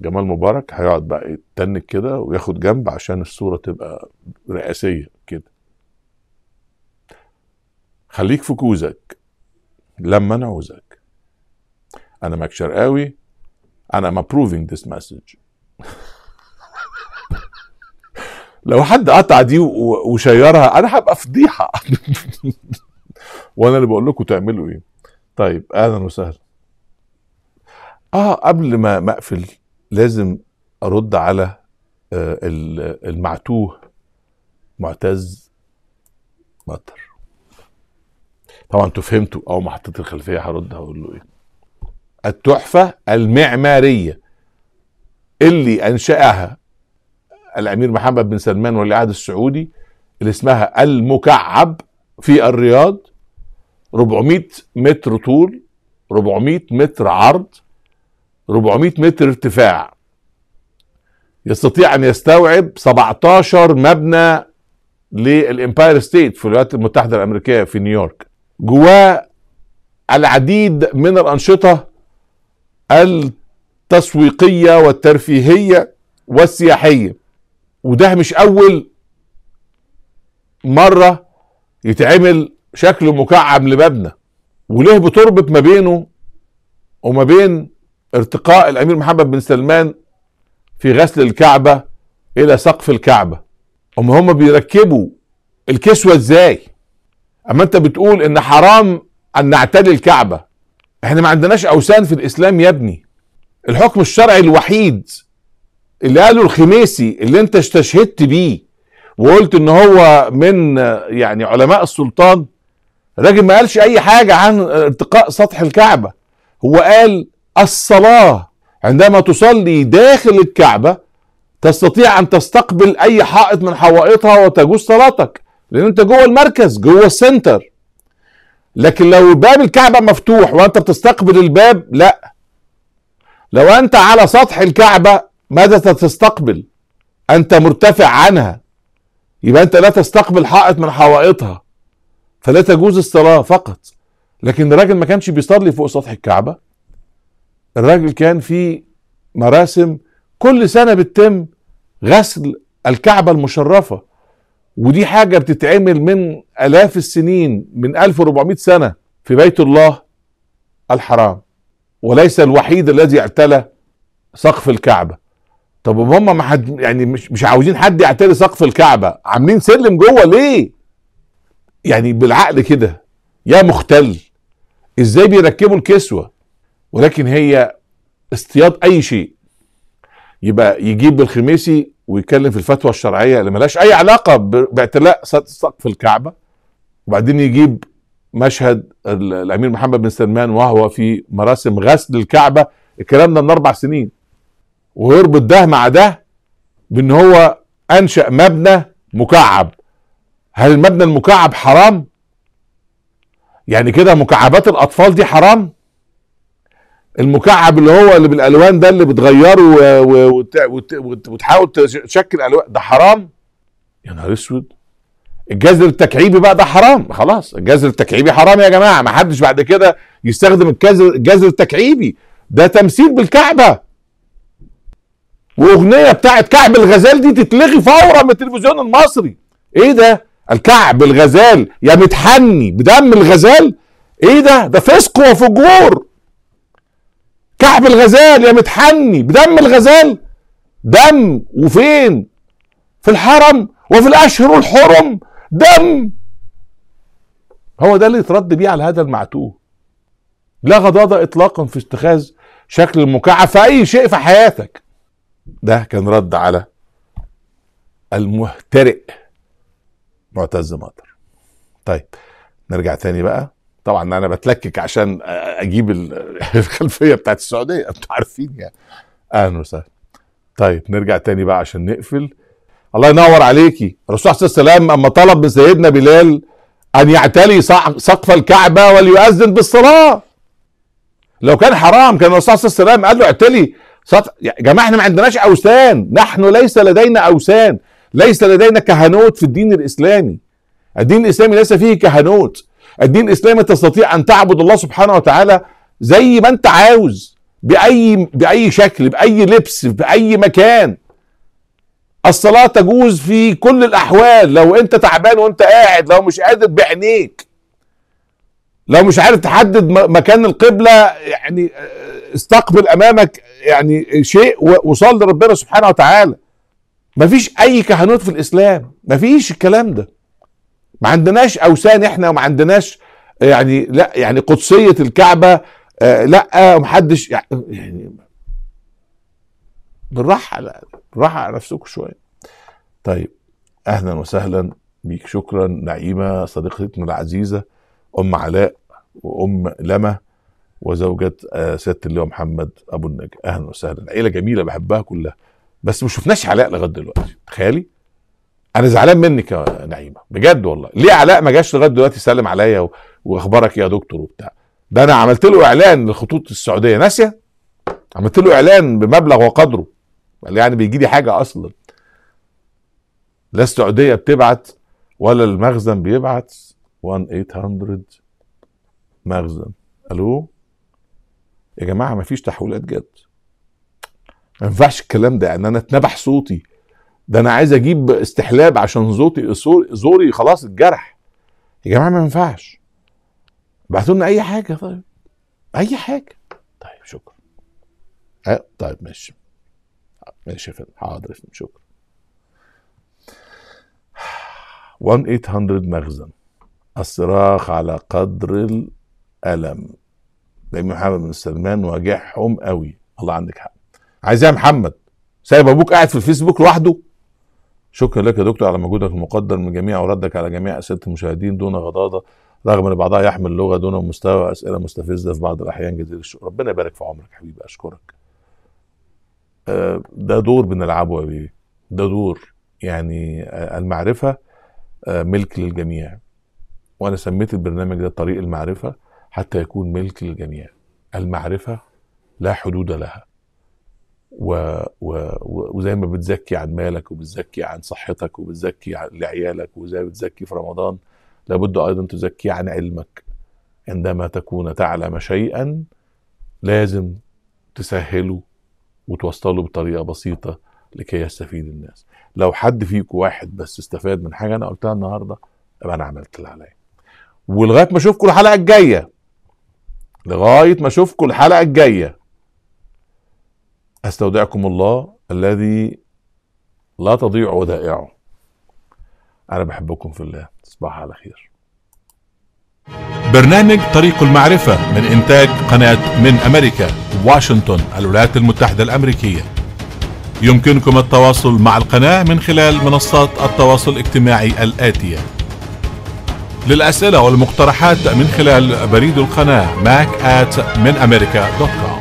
جمال مبارك هيقعد بقى يتنك كده وياخد جنب عشان الصوره تبقى رئاسيه كده خليك في كوزك لما نعوزك انا ماك شرقاوي انا ام ابروفينج ذس مسج لو حد قطع دي وشيرها انا هبقى فضيحه *laughs* وانا اللي بقول لكم تعملوا ايه طيب اهلا وسهلا اه قبل ما ما اقفل لازم ارد على آه، المعتوه معتز مطر طبعا انتوا فهمتوا او ما حطيت الخلفيه هرد هقول له ايه التحفه المعماريه اللي انشاها الامير محمد بن سلمان ولي العهد السعودي اللي اسمها المكعب في الرياض 400 متر طول 400 متر عرض 400 متر ارتفاع يستطيع ان يستوعب 17 مبنى للامباير ستيت في الولايات المتحده الامريكيه في نيويورك جواه العديد من الأنشطة التسويقية والترفيهية والسياحية وده مش أول مرة يتعمل شكله مكعب لمبنى وله بتربط ما بينه وما بين ارتقاء الأمير محمد بن سلمان في غسل الكعبة إلى سقف الكعبة أم هم بيركبوا الكسوة إزاي؟ اما انت بتقول ان حرام ان نعتدي الكعبه احنا ما عندناش اوثان في الاسلام يا ابني الحكم الشرعي الوحيد اللي قاله الخميسي اللي انت استشهدت بيه وقلت ان هو من يعني علماء السلطان الراجل ما قالش اي حاجه عن ارتقاء سطح الكعبه هو قال الصلاه عندما تصلي داخل الكعبه تستطيع ان تستقبل اي حائط من حوائطها وتجوز صلاتك لان انت جوه المركز جوه السنتر لكن لو باب الكعبه مفتوح وانت بتستقبل الباب لا لو انت على سطح الكعبه ماذا تستقبل انت مرتفع عنها يبقى انت لا تستقبل حائط من حوائطها فلا تجوز الصلاه فقط لكن الراجل ما كانش بيصلي فوق سطح الكعبه الراجل كان في مراسم كل سنه بتتم غسل الكعبه المشرفه ودي حاجة بتتعمل من آلاف السنين من 1400 سنة في بيت الله الحرام وليس الوحيد الذي اعتلى سقف الكعبة طب هم ما حد يعني مش مش عاوزين حد يعتلي سقف الكعبة عاملين سلم جوه ليه؟ يعني بالعقل كده يا مختل ازاي بيركبوا الكسوة ولكن هي اصطياد اي شيء يبقى يجيب الخميسي ويتكلم في الفتوى الشرعيه اللي ملاش اي علاقه باعتلاء سقف الكعبه وبعدين يجيب مشهد الامير محمد بن سلمان وهو في مراسم غسل الكعبه الكلام ده من اربع سنين ويربط ده مع ده بان هو انشا مبنى مكعب هل المبنى المكعب حرام يعني كده مكعبات الاطفال دي حرام المكعب اللي هو اللي بالالوان ده اللي بتغيره وتحاول تشكل الوان ده حرام يا نهار اسود الجذر التكعيبي بقى ده حرام خلاص الجذر التكعيبي حرام يا جماعه ما حدش بعد كده يستخدم الجذر الجذر التكعيبي ده تمثيل بالكعبه واغنيه بتاعت كعب الغزال دي تتلغي فورا من التلفزيون المصري ايه ده الكعب الغزال يا متحني بدم الغزال ايه ده ده فسق وفجور كعب الغزال يا متحني بدم الغزال دم وفين في الحرم وفي الاشهر الحرم دم هو ده اللي يترد بيه على هذا المعتوه لا غضاضة اطلاقا في اتخاذ شكل المكعب في اي شيء في حياتك ده كان رد على المهترئ معتز مطر طيب نرجع تاني بقى طبعا انا بتلكك عشان اجيب الخلفيه بتاعت السعوديه *laughs* انتوا عارفين يعني اهلا وسهلا طيب نرجع تاني بقى عشان نقفل الله ينور عليكي الرسول عليه الصلاه والسلام اما طلب من سيدنا بلال ان يعتلي سقف الكعبه وليؤذن بالصلاه لو كان حرام كان الرسول عليه الصلاه والسلام قال له اعتلي سطف... يا جماعه احنا ما عندناش اوثان نحن ليس لدينا اوثان ليس لدينا كهنوت في الدين الاسلامي الدين الاسلامي ليس فيه كهنوت الدين الاسلامي تستطيع ان تعبد الله سبحانه وتعالى زي ما انت عاوز باي باي شكل باي لبس باي مكان الصلاه تجوز في كل الاحوال لو انت تعبان وانت قاعد لو مش قادر بعينيك لو مش عارف تحدد مكان القبله يعني آه، استقبل امامك يعني شيء وصل لربنا سبحانه وتعالى مفيش اي كهنوت في الاسلام مفيش الكلام ده ما عندناش اوثان احنا وما عندناش آه، يعني لا يعني قدسيه الكعبه آه، لا ومحدش آه، يعني،, يعني بالراحه لا بالراحه على نفسكم شويه طيب اهلا وسهلا بيك شكرا نعيمه صديقتنا العزيزه ام علاء وام لمى وزوجة سيادة اللواء محمد أبو النجا أهلا وسهلا عيلة جميلة بحبها كلها بس ما شفناش علاء لغاية دلوقتي تخيلي انا زعلان منك يا نعيمه بجد والله ليه علاء ما جاش لغايه دلوقتي يسلم عليا و... واخبارك يا دكتور وبتاع ده انا عملت له اعلان للخطوط السعوديه ناسيه عملت له اعلان بمبلغ وقدره قال يعني بيجي لي حاجه اصلا لا السعوديه بتبعت ولا المخزن بيبعت 1800 مخزن الو يا جماعه ما فيش تحويلات جد ما ينفعش الكلام ده ان يعني انا اتنبح صوتي ده انا عايز اجيب استحلاب عشان زوطي زوري خلاص الجرح يا جماعه ما ينفعش ابعتوا لنا اي حاجه طيب اي حاجه طيب شكرا أه، طيب ماشي ماشي يا فندم حاضر شكرا 1 800 مخزن الصراخ على قدر الألم الإمام محمد بن سلمان واجعهم قوي الله عندك حق عايز يا محمد سايب أبوك قاعد في الفيسبوك لوحده شكرا لك يا دكتور على مجهودك المقدر من جميع وردك على جميع اسئله المشاهدين دون غضاضه رغم ان بعضها يحمل لغه دون مستوى اسئله مستفزه في بعض الاحيان جزيل الشكر ربنا يبارك في عمرك حبيبي اشكرك آه، ده دور بنلعبه يا بيه ده دور يعني آه، المعرفه آه، ملك للجميع وانا سميت البرنامج ده طريق المعرفه حتى يكون ملك للجميع المعرفه لا حدود لها و و وزي ما بتزكي عن مالك وبتزكي عن صحتك وبتزكي لعيالك وزي ما بتزكي في رمضان لابد ايضا تزكي عن علمك عندما تكون تعلم شيئا لازم تسهله وتوصله بطريقه بسيطه لكي يستفيد الناس لو حد فيكم واحد بس استفاد من حاجه انا قلتها النهارده يبقى انا عملت اللي عليا ولغايه ما اشوفكم الحلقه الجايه لغايه ما اشوفكم الحلقه الجايه استودعكم الله الذي لا تضيع ودائعه انا بحبكم في الله تصبحوا على خير برنامج طريق المعرفة من إنتاج قناة من أمريكا واشنطن الولايات المتحدة الأمريكية يمكنكم التواصل مع القناة من خلال منصات التواصل الاجتماعي الآتية للأسئلة والمقترحات من خلال بريد القناة mac at منامريكا.com